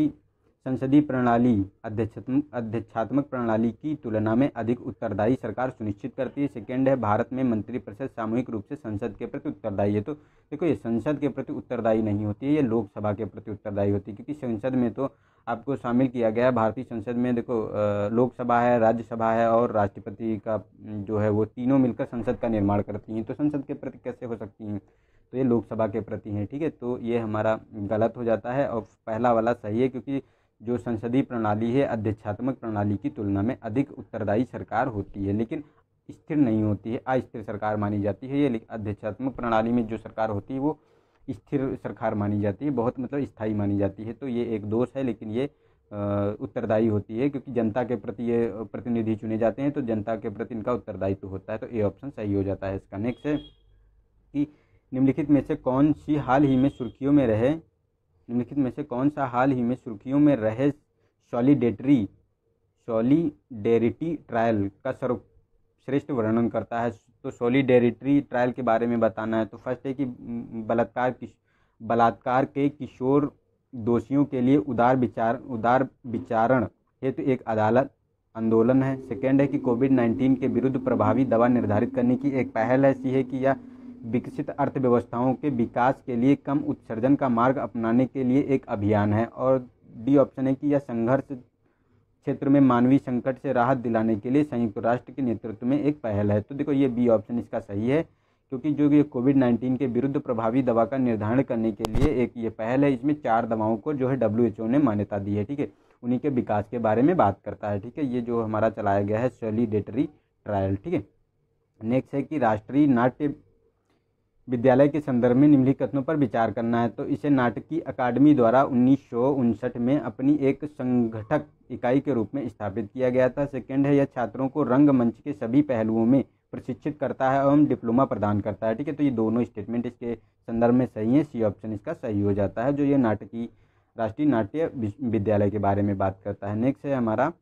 A: संसदीय प्रणाली अध्यक्षात्मक प्रणाली की तुलना में अधिक उत्तरदायी सरकार सुनिश्चित करती है सेकेंड है भारत में मंत्रिपरिषद सामूहिक रूप से संसद के प्रति उत्तरदायी है तो देखो ये संसद के प्रति उत्तरदायी नहीं होती है ये लोकसभा के प्रति उत्तरदायी होती है क्योंकि संसद में तो आपको शामिल किया गया है भारतीय संसद में देखो लोकसभा है राज्यसभा है और राष्ट्रपति का जो है वो तीनों मिलकर संसद का निर्माण करती हैं तो संसद के प्रति कैसे हो सकती हैं तो ये लोकसभा के प्रति हैं ठीक है तो ये हमारा गलत हो जाता है और पहला वाला सही है क्योंकि जो संसदीय प्रणाली है अध्यक्षात्मक प्रणाली की तुलना में अधिक उत्तरदायी सरकार होती है लेकिन स्थिर नहीं होती है अस्थिर सरकार मानी जाती है ये अध्यक्षात्मक प्रणाली में जो सरकार होती है वो स्थिर सरकार मानी जाती है बहुत मतलब स्थायी मानी जाती है तो ये एक दोष है लेकिन ये उत्तरदायी होती है क्योंकि जनता के प्रति ये प्रतिनिधि चुने जाते हैं तो जनता के प्रति इनका उत्तरदायित्व होता है तो ये ऑप्शन सही हो जाता है इसका नेक्स्ट है कि निम्नलिखित में से कौन सी हाल ही में सुर्खियों में रहे निम्नलिखित में से कौन सा हाल ही में सुर्खियों में रहे सॉलिडेटरी सॉलिडेरिटी ट्रायल का सर्वश्रेष्ठ वर्णन करता है तो सॉलिडेरिटी ट्रायल के बारे में बताना है तो फर्स्ट है कि बलात्कार बलात्कार के किशोर दोषियों के लिए उदार विचार उदार विचारण हेतु तो एक अदालत आंदोलन है सेकेंड है कि कोविड नाइन्टीन के विरुद्ध प्रभावी दवा निर्धारित करने की एक पहल ऐसी है कि यह विकसित अर्थव्यवस्थाओं के विकास के लिए कम उत्सर्जन का मार्ग अपनाने के लिए एक अभियान है और डी ऑप्शन है कि यह संघर्ष क्षेत्र में मानवीय संकट से राहत दिलाने के लिए संयुक्त राष्ट्र के नेतृत्व में एक पहल है तो देखो ये बी ऑप्शन इसका सही है क्योंकि जो ये कोविड नाइन्टीन के विरुद्ध प्रभावी दवा का निर्धारण करने के लिए एक ये पहल है इसमें चार दवाओं को जो है डब्ल्यू ने मान्यता दी है ठीक है उन्हीं के विकास के बारे में बात करता है ठीक है ये जो हमारा चलाया गया है सोलिडेटरी ट्रायल ठीक है नेक्स्ट है कि राष्ट्रीय नाट्य विद्यालय के संदर्भ में निम्नलिखित कथनों पर विचार करना है तो इसे नाटकीय अकादमी द्वारा उन्नीस में अपनी एक संगठक इकाई के रूप में स्थापित किया गया था सेकेंड है यह छात्रों को रंगमंच के सभी पहलुओं में प्रशिक्षित करता है एवं डिप्लोमा प्रदान करता है ठीक है तो ये दोनों स्टेटमेंट इसके संदर्भ में सही है सी ऑप्शन इसका सही हो जाता है जो ये नाटकीय राष्ट्रीय नाट्य विद्यालय के बारे में बात करता है नेक्स्ट है हमारा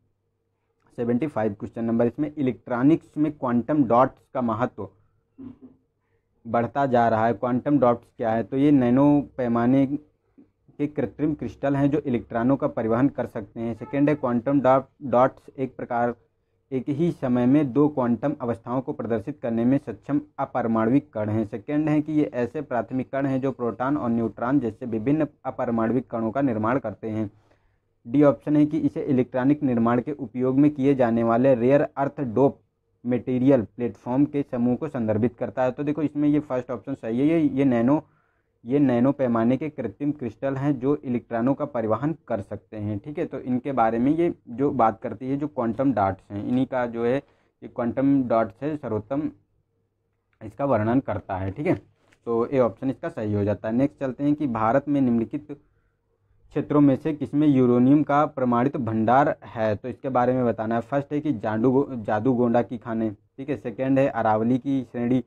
A: सेवेंटी फाइव क्वेश्चन नंबर इसमें इलेक्ट्रॉनिक्स में क्वांटम डॉट्स का महत्व बढ़ता जा रहा है क्वांटम डॉट्स क्या है तो ये नैनो पैमाने के कृत्रिम क्रिस्टल हैं जो इलेक्ट्रॉनों का परिवहन कर सकते हैं सेकेंड है क्वांटम डॉट डॉट्स एक प्रकार एक ही समय में दो क्वांटम अवस्थाओं को प्रदर्शित करने में सक्षम अपारमाणविक कण हैं सेकेंड है कि ये ऐसे प्राथमिक कण हैं जो प्रोटॉन और न्यूट्रॉन जैसे विभिन्न अपरमाणविक कणों का निर्माण करते हैं डी ऑप्शन है कि इसे इलेक्ट्रॉनिक निर्माण के उपयोग में किए जाने वाले rare earth dope material platform के समूह को संदर्भित करता है तो देखो इसमें ये फर्स्ट ऑप्शन सही है ये ये नैनो ये नैनो पैमाने के कृत्रिम क्रिस्टल हैं जो इलेक्ट्रॉनों का परिवहन कर सकते हैं ठीक है तो इनके बारे में ये जो बात करती है जो क्वांटम डॉट्स हैं इन्हीं का जो है ये क्वांटम डॉट्स है सर्वोत्तम इसका वर्णन करता है ठीक है तो ये ऑप्शन इसका सही हो जाता है नेक्स्ट चलते हैं कि भारत में निम्नलिखित क्षेत्रों में से किसमें यूरोनियम का प्रमाणित भंडार है तो इसके बारे में बताना है फर्स्ट है कि जाडू जादूगोंडा की खाने ठीक है सेकेंड है अरावली की श्रेणी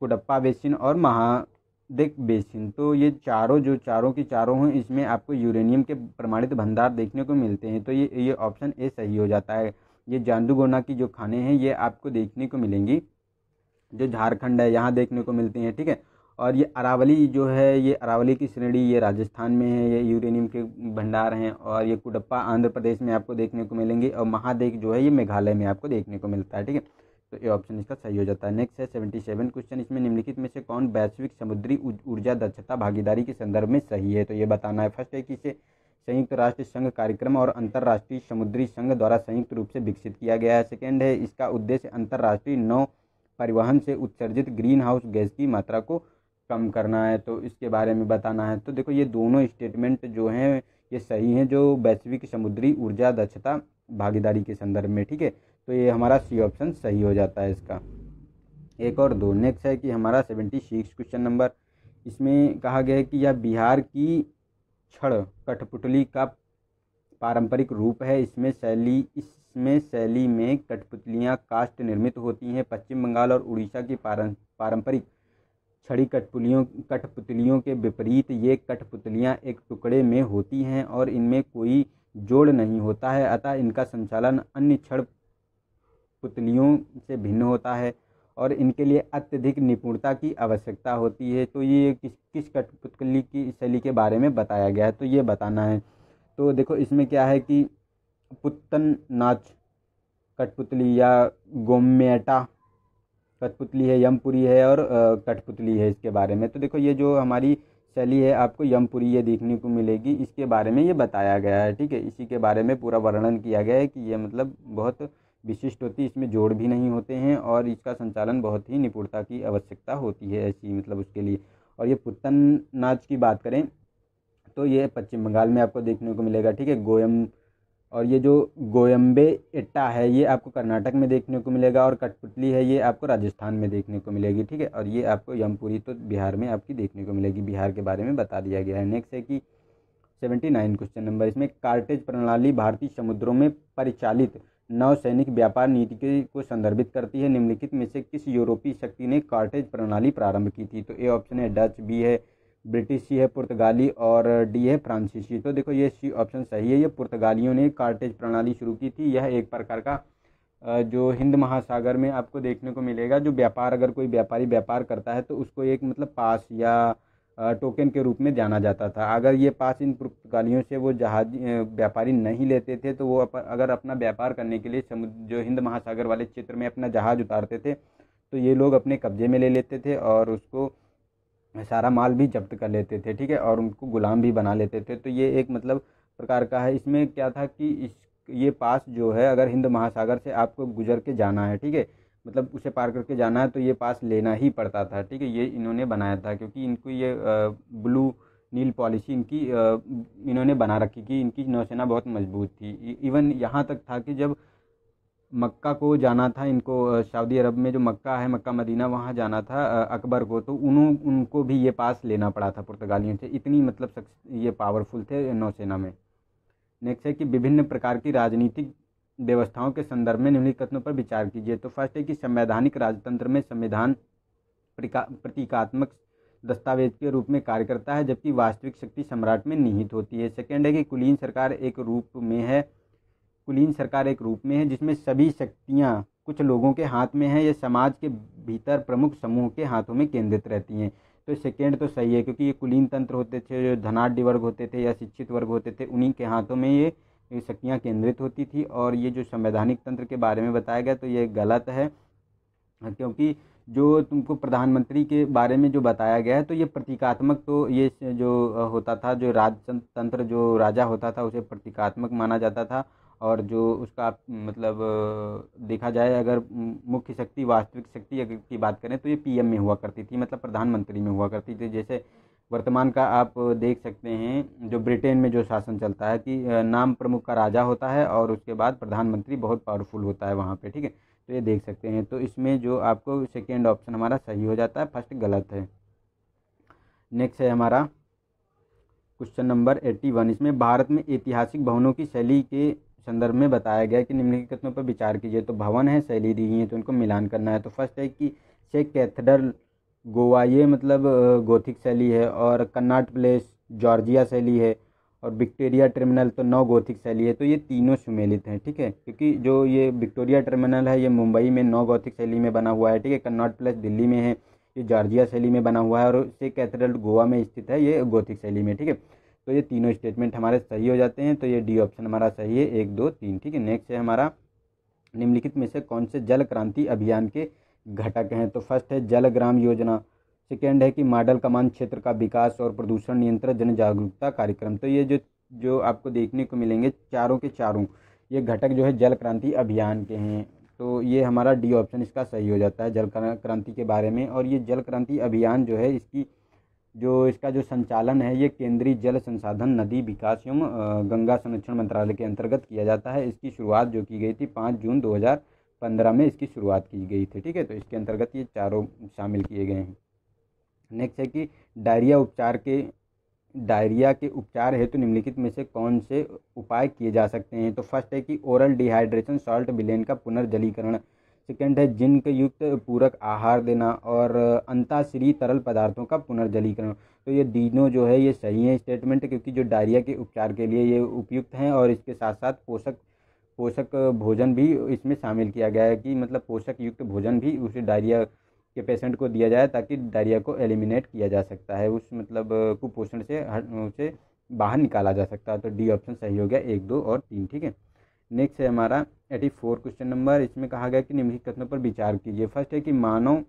A: कुडप्पा बेसिन और महादेक बेसिन तो ये चारों जो चारों की चारों हैं इसमें आपको यूरेनियम के प्रमाणित भंडार देखने को मिलते हैं तो ये ये ऑप्शन ए सही हो जाता है ये जादूगोंडा की जो खाने हैं ये आपको देखने को मिलेंगी जो झारखंड है यहाँ देखने को मिलती हैं ठीक है और ये अरावली जो है ये अरावली की श्रेणी ये राजस्थान में है ये यूरेनियम के भंडार हैं और ये कुडप्पा आंध्र प्रदेश में आपको देखने को मिलेंगे और महादेव जो है ये मेघालय में आपको देखने को मिलता है ठीक है तो ये ऑप्शन इसका सही हो जाता है नेक्स्ट है सेवेंटी सेवन क्वेश्चन इसमें निम्नलिखित में से कौन वैश्विक समुद्री ऊर्जा दक्षता भागीदारी के संदर्भ में सही है तो ये बताना है फर्स्ट है कि इसे संयुक्त राष्ट्र संघ कार्यक्रम और अंतर्राष्ट्रीय समुद्री संघ द्वारा संयुक्त रूप से विकसित किया गया है सेकेंड है इसका उद्देश्य अंतर्राष्ट्रीय नौ परिवहन से उत्सर्जित ग्रीन हाउस गैस की मात्रा को कम करना है तो इसके बारे में बताना है तो देखो ये दोनों स्टेटमेंट जो हैं ये सही हैं जो वैश्विक समुद्री ऊर्जा दक्षता भागीदारी के संदर्भ में ठीक है तो ये हमारा सी ऑप्शन सही हो जाता है इसका एक और दो नेक्स्ट है कि हमारा सेवेंटी सिक्स क्वेश्चन नंबर इसमें कहा गया है कि यह बिहार की छड़ कठपुतली का पारंपरिक रूप है इसमें शैली इसमें शैली में कठपुतलियाँ कास्ट निर्मित होती हैं पश्चिम बंगाल और उड़ीसा की पारं पारंपरिक छड़ी कठपुतलियों कठपुतलियों के विपरीत ये कठपुतलियाँ एक टुकड़े में होती हैं और इनमें कोई जोड़ नहीं होता है अतः इनका संचालन अन्य छड़ पुतलियों से भिन्न होता है और इनके लिए अत्यधिक निपुणता की आवश्यकता होती है तो ये किस किस कठपुतली की शैली के बारे में बताया गया है तो ये बताना है तो देखो इसमें क्या है कि पुत्तन नाच कठपुतली या गोमेटा कठपुतली है यमपुरी है और कठपुतली है इसके बारे में तो देखो ये जो हमारी शैली है आपको यमपुरी ये देखने को मिलेगी इसके बारे में ये बताया गया है ठीक है इसी के बारे में पूरा वर्णन किया गया है कि ये मतलब बहुत विशिष्ट होती है इसमें जोड़ भी नहीं होते हैं और इसका संचालन बहुत ही निपुणता की आवश्यकता होती है ऐसी मतलब उसके लिए और ये पुतन नाच की बात करें तो ये पश्चिम बंगाल में आपको देखने को मिलेगा ठीक है गोयम और ये जो गोयम्बे इट्टा है ये आपको कर्नाटक में देखने को मिलेगा और कठपुतली है ये आपको राजस्थान में देखने को मिलेगी ठीक है और ये आपको यमपुरी तो बिहार में आपकी देखने को मिलेगी बिहार के बारे में बता दिया गया है नेक्स्ट है कि सेवेंटी नाइन क्वेश्चन नंबर इसमें कार्टेज प्रणाली भारतीय समुद्रों में परिचालित नौसैनिक व्यापार नीति को संदर्भित करती है निम्नलिखित में से किस यूरोपीय शक्ति ने कार्टेज प्रणाली प्रारंभ की थी तो ए ऑप्शन है डच बी है ब्रिटिश सी है पुर्तगाली और डी है फ्रांसीसी तो देखो ये सी ऑप्शन सही है ये पुर्तगालियों ने कार्टेज प्रणाली शुरू की थी यह एक प्रकार का जो हिंद महासागर में आपको देखने को मिलेगा जो व्यापार अगर कोई व्यापारी व्यापार करता है तो उसको एक मतलब पास या टोकन के रूप में जाना जाता था अगर ये पास इन पुर्तगालियों से वो जहाज व्यापारी नहीं लेते थे तो वो अगर अपना व्यापार करने के लिए समुद्र जो हिंद महासागर वाले क्षेत्र में अपना जहाज़ उतारते थे तो ये लोग अपने कब्जे में ले लेते थे और उसको सारा माल भी जब्त कर लेते थे ठीक है और उनको ग़ुलाम भी बना लेते थे तो ये एक मतलब प्रकार का है इसमें क्या था कि इस ये पास जो है अगर हिंद महासागर से आपको गुजर के जाना है ठीक है मतलब उसे पार करके जाना है तो ये पास लेना ही पड़ता था ठीक है ये इन्होंने बनाया था क्योंकि इनको ये ब्लू नील पॉलिसी इनकी इन्होंने बना रखी कि इनकी नौसेना बहुत मजबूत थी इवन यहाँ तक था कि जब मक्का को जाना था इनको सऊदी अरब में जो मक्का है मक्का मदीना वहाँ जाना था अकबर को तो उन उनको भी ये पास लेना पड़ा था पुर्तगालियों से इतनी मतलब ये पावरफुल थे नौसेना में नेक्स्ट है कि विभिन्न प्रकार की राजनीतिक व्यवस्थाओं के संदर्भ में निम्नलिखित कथनों पर विचार कीजिए तो फर्स्ट है कि संवैधानिक राजतंत्र में संविधान प्रतीकात्मक दस्तावेज के रूप में कार्य करता है जबकि वास्तविक शक्ति सम्राट में निहित होती है सेकेंड है कि कुलीन सरकार एक रूप में है कुलीन सरकार एक रूप में है जिसमें सभी शक्तियाँ कुछ लोगों के हाथ में हैं या समाज के भीतर प्रमुख समूह के हाथों में केंद्रित रहती हैं तो सेकेंड तो सही है क्योंकि ये कुलीन तंत्र होते थे जो धनाढ़ वर्ग होते थे या शिक्षित वर्ग होते थे उन्हीं के हाथों में ये शक्तियाँ केंद्रित होती थी और ये जो संवैधानिक तंत्र के बारे में बताया गया तो ये गलत है क्योंकि जो तुमको प्रधानमंत्री के बारे में जो बताया गया है तो ये प्रतीकात्मक तो ये जो होता था जो राजतंत्र जो राजा होता था उसे प्रतीकात्मक माना जाता था और जो उसका मतलब देखा जाए अगर मुख्य शक्ति वास्तविक शक्ति की बात करें तो ये पीएम में हुआ करती थी मतलब प्रधानमंत्री में हुआ करती थी जैसे वर्तमान का आप देख सकते हैं जो ब्रिटेन में जो शासन चलता है कि नाम प्रमुख का राजा होता है और उसके बाद प्रधानमंत्री बहुत पावरफुल होता है वहाँ पर ठीक है तो ये देख सकते हैं तो इसमें जो आपको सेकेंड ऑप्शन हमारा सही हो जाता है फर्स्ट गलत है नेक्स्ट है हमारा क्वेश्चन नंबर एट्टी वन इसमें भारत में ऐतिहासिक भवनों की शैली के संदर्भ में बताया गया कि निम्नलिखित कथनों पर विचार कीजिए तो भवन है शैली दी गई है तो उनको मिलान करना है तो फर्स्ट है कि से कैथेड्रल गोवा ये मतलब गोथिक शैली है और कन्नाट प्लेस जॉर्जिया शैली है और विक्टोरिया टर्मिनल तो नौ गोथिक शैली है तो ये तीनों सुमेलित हैं ठीक है क्योंकि जो ये विक्टोरिया टर्मिनल है ये मुंबई में नौ गोथिक शैली में बना हुआ है ठीक है कन्नाट प्लस दिल्ली में है ये जॉर्जिया शैली में बना हुआ है और से कैथेड्रल गोवा में स्थित है ये गोथिक शैली में ठीक है तो ये तीनों स्टेटमेंट हमारे सही हो जाते हैं तो ये डी ऑप्शन हमारा सही है एक दो तीन ठीक है नेक्स्ट है हमारा निम्नलिखित में से कौन से जल क्रांति अभियान के घटक हैं तो फर्स्ट है जल ग्राम योजना सेकेंड है कि मॉडल कमान क्षेत्र का विकास और प्रदूषण नियंत्रण जन जागरूकता कार्यक्रम तो ये जो जो आपको देखने को मिलेंगे चारों के चारों ये घटक जो है जल क्रांति अभियान के हैं तो ये हमारा डी ऑप्शन इसका सही हो जाता है जल क्रांति के बारे में और ये जल क्रांति अभियान जो है इसकी जो इसका जो संचालन है ये केंद्रीय जल संसाधन नदी विकास एवं गंगा संरक्षण मंत्रालय के अंतर्गत किया जाता है इसकी शुरुआत जो की गई थी पाँच जून दो पंद्रह में इसकी शुरुआत की गई थी ठीक है तो इसके अंतर्गत ये चारों शामिल किए गए हैं नेक्स्ट है कि डायरिया उपचार के डायरिया के उपचार हेतु तो निम्नलिखित में से कौन से उपाय किए जा सकते हैं तो फर्स्ट है कि ओरल डिहाइड्रेशन सॉल्ट बिलेन का पुनर्जलीकरण सेकेंड है जिंक युक्त पूरक आहार देना और अंताश्री तरल पदार्थों का पुनर्जलीकरण तो ये तीनों जो है ये सही है स्टेटमेंट क्योंकि जो डायरिया के उपचार के लिए ये उपयुक्त हैं और इसके साथ साथ पोषक पोषक भोजन भी इसमें शामिल किया गया है कि मतलब पोषक युक्त भोजन भी उसे डायरिया के पेशेंट को दिया जाए ताकि डायरिया को एलिमिनेट किया जा सकता है उस मतलब कुपोषण से उसे बाहर निकाला जा सकता है तो डी ऑप्शन सही हो गया एक दो और तीन ठीक है नेक्स्ट है हमारा एटी फोर क्वेश्चन नंबर इसमें कहा गया कि निम्नलिखित कथनों पर विचार कीजिए फर्स्ट है कि मानव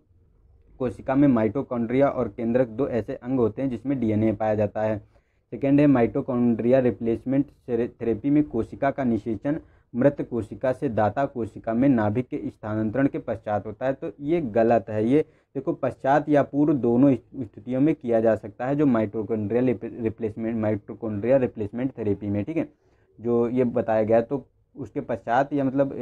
A: कोशिका में माइटोकॉन्ड्रिया और केंद्रक दो ऐसे अंग होते हैं जिसमें डीएनए पाया जाता है सेकेंड है माइटोकॉन्ड्रिया रिप्लेसमेंट थेरेपी में कोशिका का निषेचन मृत कोशिका से दाता कोशिका में नाभिक के स्थानांतरण के पश्चात होता है तो ये गलत है ये देखो पश्चात या पूर्व दोनों स्थितियों में किया जा सकता है जो mitochondria replacement mitochondria replacement therapy में ठीक है जो ये बताया गया तो उसके पश्चात या मतलब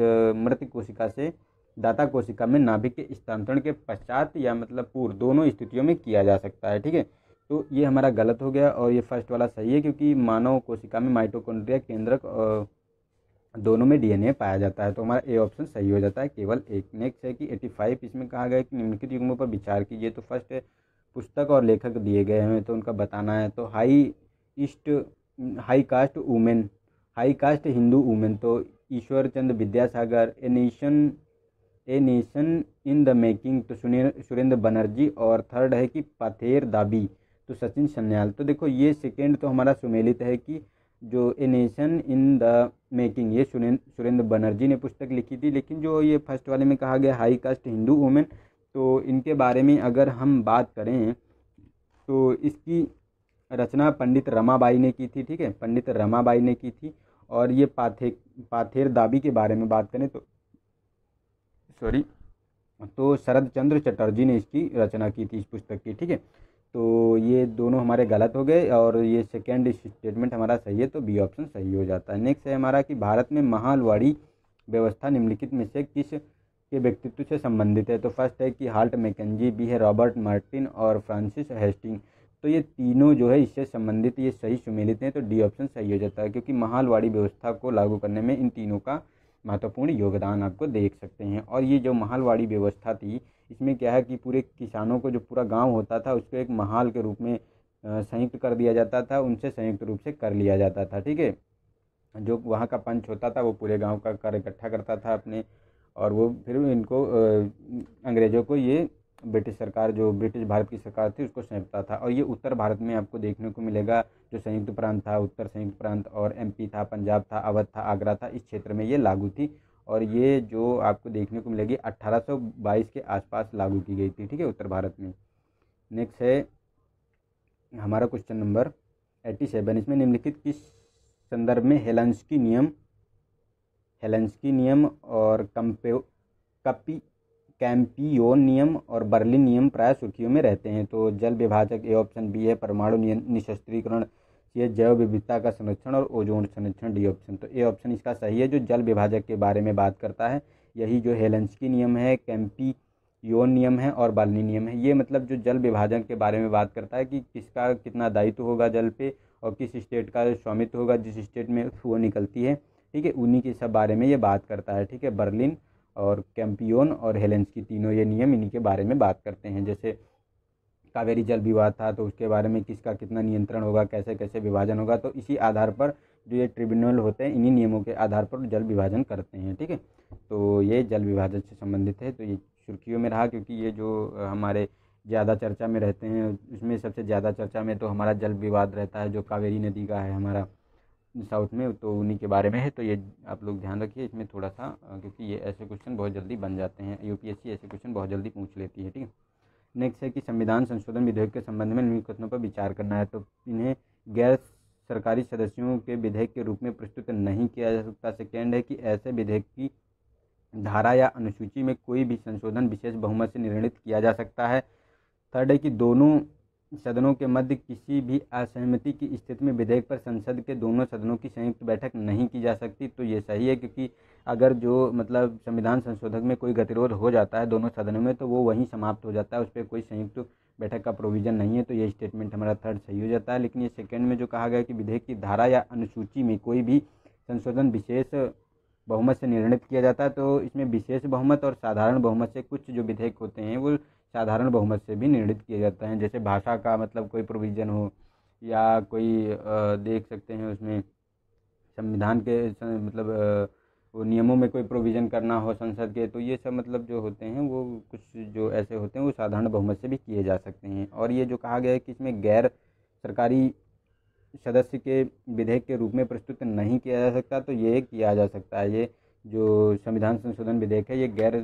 A: मृत कोशिका से दाता कोशिका में नाभिक के स्थानांतरण के पश्चात या मतलब पूर्व दोनों स्थितियों में किया जा सकता है ठीक है तो ये हमारा गलत हो गया और ये फर्स्ट वाला सही है क्योंकि मानव कोशिका में माइटोकॉन्ड्रिया केंद्रक दोनों में डीएनए पाया जाता है तो हमारा ए ऑप्शन सही हो जाता है केवल एक नेक्स्ट है कि एट्टी फाइव इसमें कहा गया कि निम्नलिखित युग्मों पर विचार कीजिए तो फर्स्ट पुस्तक और लेखक दिए गए हैं तो उनका बताना है तो high east high caste women high caste Hindu women तो Ishwarchand Vidyasagar a nation a nation in the making तो सुरेंद्र बनर्जी और थर्ड है कि पाथेर दाबी तो सचिन सन्याल तो देखो ये सेकेंड तो हमारा सुमेलित है कि जो a nation in the making ये सुरेंद्र बनर्जी ने पुस्तक लिखी थी लेकिन जो ये फर्स्ट वाले में कहा गया हाई कास्ट हिंदू वुमेन तो इनके बारे में अगर हम बात करें तो इसकी रचना पंडित रमाबाई ने की थी ठीक है पंडित रमाबाई ने की थी और ये पाथे पाथेर दाबी के बारे में बात करें तो सॉरी तो शरद चंद्र चटर्जी ने इसकी रचना की थी इस पुस्तक की ठीक है तो ये दोनों हमारे गलत हो गए और ये सेकेंड स्टेटमेंट हमारा सही है तो बी ऑप्शन सही हो जाता है नेक्स्ट है हमारा कि भारत में महालवाड़ी व्यवस्था निम्नलिखित में से किस के व्यक्तित्व से संबंधित है तो फर्स्ट है कि हाल्ट मैकेजी बी है रॉबर्ट मार्टिन और फ्रांसिस हेस्टिंग तो ये तीनों जो है इससे संबंधित ये सही सुमेलित हैं तो डी ऑप्शन सही हो जाता है क्योंकि महालवाड़ी व्यवस्था को लागू करने में इन तीनों का महत्वपूर्ण योगदान आपको देख सकते हैं और ये जो महालवाड़ी व्यवस्था थी इसमें क्या है कि पूरे किसानों को जो पूरा गांव होता था उसको एक महाल के रूप में संयुक्त कर दिया जाता था उनसे संयुक्त रूप से कर लिया जाता था ठीक है जो वहाँ का पंच होता था वो पूरे गाँव का कर इकट्ठा करता था अपने और वो फिर इनको अंग्रेज़ों को ये ब्रिटिश सरकार जो ब्रिटिश भारत की सरकार थी उसको सौंपता था और ये उत्तर भारत में आपको देखने को मिलेगा जो संयुक्त प्रांत था उत्तर संयुक्त प्रांत और एमपी था पंजाब था अवध था आगरा था इस क्षेत्र में ये लागू थी और ये जो आपको देखने को मिलेगी 1822 के आसपास लागू की गई थी ठीक है उत्तर भारत में नेक्स्ट है हमारा क्वेश्चन नंबर एट्टी सेवन इसमें निम्नलिखित किस संदर्भ में हेलंस की नियम हेलंस की नियम और कंपे कपी कैंपियोनियम और बर्लिनियम प्राय सुर्खियों में रहते हैं तो जल विभाजक ए ऑप्शन बी है परमाणु निशस्त्रीकरण ये जैव विविधता का संरक्षण और ओजोन संरक्षण डी ऑप्शन तो ए ऑप्शन इसका सही है जो जल विभाजक के बारे में बात करता है यही जो की नियम है कैंपी यौन नियम है और बालनी नियम है ये मतलब जो जल विभाजन के बारे में बात करता है कि किसका कितना दायित्व होगा जल पे और किस स्टेट का स्वामित्व होगा जिस स्टेट में वो निकलती है ठीक है उन्हीं के सब बारे में ये बात करता है ठीक है बर्लिन और कैंपियोन और हेलेंस की तीनों ये नियम इन्हीं के बारे में बात करते हैं जैसे कावेरी जल विवाद था तो उसके बारे में किसका कितना नियंत्रण होगा कैसे कैसे विभाजन होगा तो इसी आधार पर जो ये ट्रिब्यूनल होते हैं इन्हीं नियमों के आधार पर जल विभाजन करते हैं ठीक है तो ये जल विभाजन से संबंधित है तो ये सुर्खियों में रहा क्योंकि ये जो हमारे ज़्यादा चर्चा में रहते हैं उसमें सबसे ज़्यादा चर्चा में तो हमारा जल विवाद रहता है जो कावेरी नदी का है हमारा साउथ में तो उन्हीं के बारे में है तो ये आप लोग ध्यान रखिए इसमें थोड़ा सा क्योंकि ये ऐसे क्वेश्चन बहुत जल्दी बन जाते हैं यूपीएससी ऐसे क्वेश्चन बहुत जल्दी पूछ लेती है ठीक है नेक्स्ट है कि संविधान संशोधन विधेयक के संबंध में निम्न कथनों पर विचार करना है तो इन्हें गैर सरकारी सदस्यों के विधेयक के रूप में प्रस्तुत नहीं किया जा सकता सेकेंड है कि ऐसे विधेयक की धारा या अनुसूची में कोई भी संशोधन विशेष बहुमत से निर्णित किया जा सकता है थर्ड है कि दोनों सदनों के मध्य किसी भी असहमति की स्थिति में विधेयक पर संसद के दोनों सदनों की संयुक्त बैठक नहीं की जा सकती तो ये सही है क्योंकि अगर जो मतलब संविधान संशोधक में कोई गतिरोध हो जाता है दोनों सदनों में तो वो वहीं समाप्त हो जाता है उस पर कोई संयुक्त बैठक का प्रोविज़न नहीं है तो ये स्टेटमेंट हमारा थर्ड सही हो जाता है लेकिन ये सेकेंड में जो कहा गया कि विधेयक की धारा या अनुसूची में कोई भी संशोधन विशेष बहुमत से निर्णित किया जाता है तो इसमें विशेष बहुमत और साधारण बहुमत से कुछ जो विधेयक होते हैं वो साधारण बहुमत से भी निर्णित किया जाता है जैसे भाषा का मतलब कोई प्रोविज़न हो या कोई देख सकते हैं उसमें संविधान के मतलब वो नियमों में कोई प्रोविज़न करना हो संसद के तो ये सब मतलब जो होते हैं वो कुछ जो ऐसे होते हैं वो साधारण बहुमत से भी किए जा सकते हैं और ये जो कहा गया है कि इसमें गैर सरकारी सदस्य के विधेयक के रूप में प्रस्तुत नहीं किया जा सकता तो ये किया जा सकता है ये जो संविधान संशोधन विधेयक है ये गैर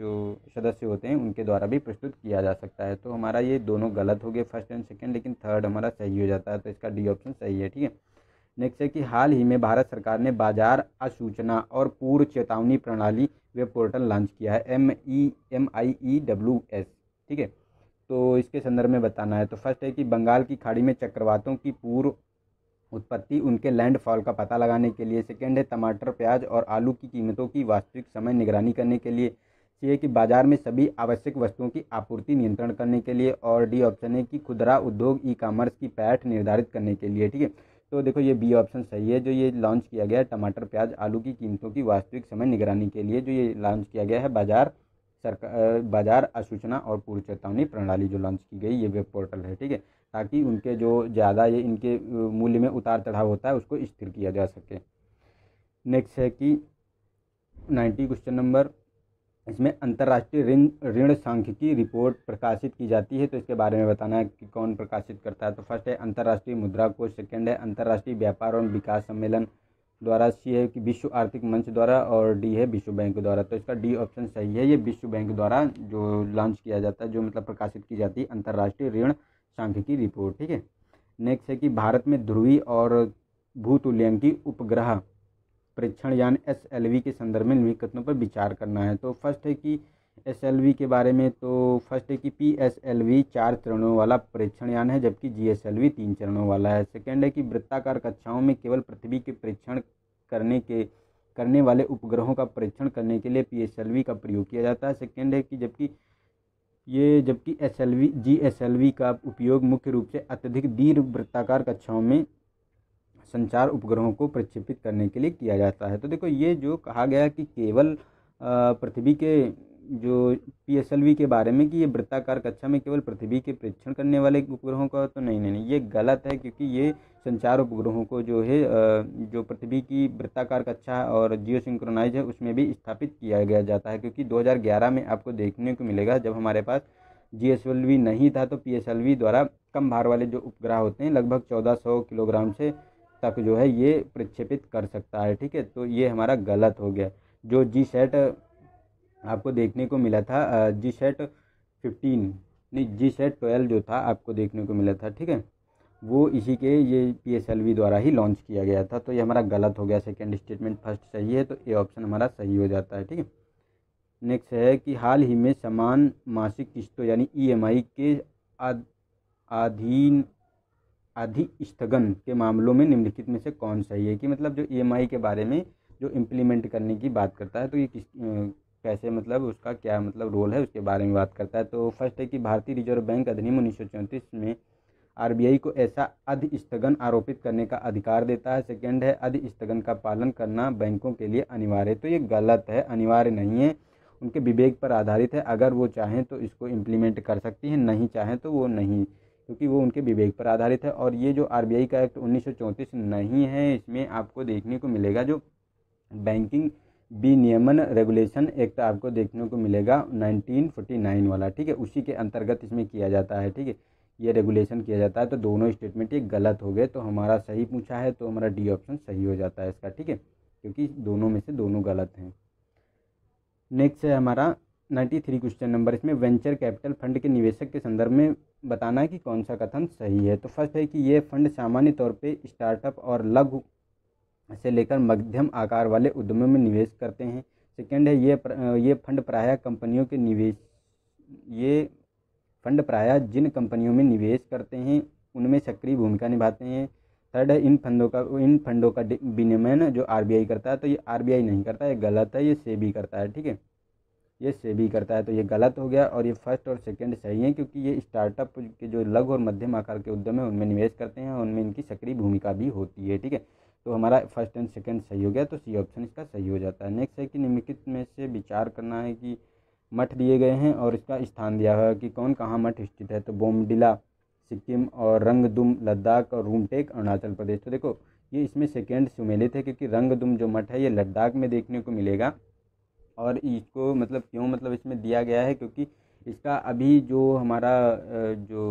A: जो सदस्य होते हैं उनके द्वारा भी प्रस्तुत किया जा सकता है तो हमारा ये दोनों गलत हो गए फर्स्ट एंड सेकेंड लेकिन थर्ड हमारा सही हो जाता है तो इसका डी ऑप्शन सही है ठीक है नेक्स्ट है कि हाल ही में भारत सरकार ने बाजार आसूचना और पूर्व चेतावनी प्रणाली वेब पोर्टल लॉन्च किया है M E M I E W S ठीक है तो इसके संदर्भ में बताना है तो फर्स्ट है कि बंगाल की खाड़ी में चक्रवातों की पूर्व उत्पत्ति उनके लैंडफॉल का पता लगाने के लिए सेकेंड है टमाटर प्याज और आलू की कीमतों की वास्तविक समय निगरानी करने के लिए सी है कि बाजार में सभी आवश्यक वस्तुओं की आपूर्ति नियंत्रण करने के लिए और डी ऑप्शन है कि खुदरा उद्योग ई कॉमर्स की पैठ निर्धारित करने के लिए ठीक है तो देखो ये बी ऑप्शन सही है जो ये लॉन्च किया गया है टमाटर प्याज आलू की कीमतों की वास्तविक समय निगरानी के लिए जो ये लॉन्च किया गया है बाजार सरकार बाजार असूचना और पूर्व चेतावनी प्रणाली जो लॉन्च की गई ये वेब पोर्टल है ठीक है ताकि उनके जो ज़्यादा ये इनके मूल्य में उतार चढ़ाव होता है उसको स्थिर किया जा सके नेक्स्ट है कि नाइन्टी क्वेश्चन नंबर इसमें अंतर्राष्ट्रीय ऋण ऋण की रिपोर्ट प्रकाशित की जाती है तो इसके बारे में बताना है कि कौन प्रकाशित करता है तो फर्स्ट है अंतर्राष्ट्रीय मुद्रा कोष सेकेंड है अंतर्राष्ट्रीय व्यापार और विकास सम्मेलन द्वारा सी है कि विश्व आर्थिक मंच द्वारा और डी है विश्व बैंक द्वारा तो इसका डी ऑप्शन सही है ये विश्व बैंक द्वारा जो लॉन्च किया जाता है जो मतलब प्रकाशित की जाती है अंतर्राष्ट्रीय ऋण की रिपोर्ट ठीक है नेक्स्ट है कि भारत में ध्रुवी और भूतुल्यंकी उपग्रह परीक्षण यान एस के संदर्भ में निम्नलिखित कथनों पर विचार करना है तो फर्स्ट है कि एस के बारे में तो फर्स्ट है कि पी एस एल वी चार चरणों वाला परीक्षण यान है जबकि जी एस एल वी तीन चरणों वाला है सेकेंड है कि वृत्ताकार कक्षाओं में केवल पृथ्वी के परीक्षण करने के करने वाले उपग्रहों का परीक्षण करने के लिए पी एस एल वी का प्रयोग किया जाता है सेकेंड है कि जबकि ये जबकि S L V G S L V का उपयोग मुख्य रूप से अत्यधिक दीर्घ वृत्ताकार कक्षाओं में संचार उपग्रहों को प्रक्षेपित करने के लिए किया जाता है तो देखो ये जो कहा गया कि केवल पृथ्वी के जो पी के बारे में कि ये वृत्ताकार कक्षा में केवल पृथ्वी के परीक्षण करने वाले उपग्रहों का तो नहीं नहीं ये गलत है क्योंकि ये संचार उपग्रहों को जो है जो पृथ्वी की वृत्ताकार कक्षा और जियो सिंक्रोनाइज है उसमें भी स्थापित किया गया जाता है क्योंकि 2011 में आपको देखने को मिलेगा जब हमारे पास जी नहीं था तो पी द्वारा कम भार वाले जो उपग्रह होते हैं लगभग चौदह किलोग्राम से तक जो है ये प्रक्षेपित कर सकता है ठीक है तो ये हमारा गलत हो गया जो जी सेट आपको देखने को मिला था जी सेट फिफ्टीन नहीं जी सेट ट्वेल्व जो था आपको देखने को मिला था ठीक है वो इसी के ये पी द्वारा ही लॉन्च किया गया था तो ये हमारा गलत हो गया सेकेंड स्टेटमेंट फर्स्ट सही है तो ये ऑप्शन हमारा सही हो जाता है ठीक है नेक्स्ट है कि हाल ही में समान मासिक किस्तों यानी ईएमआई e के आधीन अधिस्थगन के मामलों में निम्नलिखित में से कौन सही है कि मतलब जो ई e के बारे में जो इम्प्लीमेंट करने की बात करता है तो ये किस कैसे मतलब उसका क्या मतलब रोल है उसके बारे में बात करता है तो फर्स्ट है कि भारतीय रिजर्व बैंक अधिनियम उन्नीस में आर को ऐसा अधिस्थगन आरोपित करने का अधिकार देता है सेकेंड है अधिस्थगन का पालन करना बैंकों के लिए अनिवार्य तो ये गलत है अनिवार्य नहीं है उनके विवेक पर आधारित है अगर वो चाहें तो इसको इम्प्लीमेंट कर सकती हैं नहीं चाहें तो वो नहीं क्योंकि वो उनके विवेक पर आधारित है और ये जो आर का एक्ट उन्नीस नहीं है इसमें आपको देखने को मिलेगा जो बैंकिंग विनियमन रेगुलेशन एक्ट आपको देखने को मिलेगा 1949 वाला ठीक है उसी के अंतर्गत इसमें किया जाता है ठीक है ये रेगुलेशन किया जाता है तो दोनों स्टेटमेंट ये गलत हो गए तो हमारा सही पूछा है तो हमारा डी ऑप्शन सही हो जाता है इसका ठीक है क्योंकि दोनों में से दोनों गलत हैं नेक्स्ट है हमारा नाइन्टी थ्री क्वेश्चन नंबर इसमें वेंचर कैपिटल फंड के निवेशक के संदर्भ में बताना है कि कौन सा कथन सही है तो फर्स्ट है कि ये फंड सामान्य तौर पे स्टार्टअप और लघु से लेकर मध्यम आकार वाले उद्यमों में निवेश करते हैं सेकेंड है ये प्र, ये फंड प्रायः कंपनियों के निवेश ये फंड प्रायः जिन कंपनियों में निवेश करते हैं उनमें सक्रिय भूमिका निभाते हैं थर्ड है इन फंडों का इन फंडों का विनिमयन जो आरबीआई करता है तो ये आरबीआई नहीं करता है गलत है ये सेबी करता है ठीक है ये सेबी करता है तो ये गलत हो गया और ये फर्स्ट और सेकंड सही है क्योंकि ये स्टार्टअप के जो लघु और मध्यम आकार के उद्यम है उनमें निवेश करते हैं और उनमें इनकी सक्रिय भूमिका भी होती है ठीक है तो हमारा फर्स्ट एंड सेकंड सही हो गया तो सी ऑप्शन इसका सही हो जाता है नेक्स्ट है कि निम्नलिखित में से विचार करना है कि मठ दिए गए हैं और इसका स्थान दिया हुआ है कि कौन कहाँ मठ स्थित है तो बोमडिला सिक्किम और रंगदुम लद्दाख और रूमटेक अरुणाचल प्रदेश तो देखो ये इसमें सेकेंड सुमेलित है क्योंकि रंगदुम जो मठ है ये लद्दाख में देखने को मिलेगा और इसको मतलब क्यों मतलब इसमें दिया गया है क्योंकि इसका अभी जो हमारा जो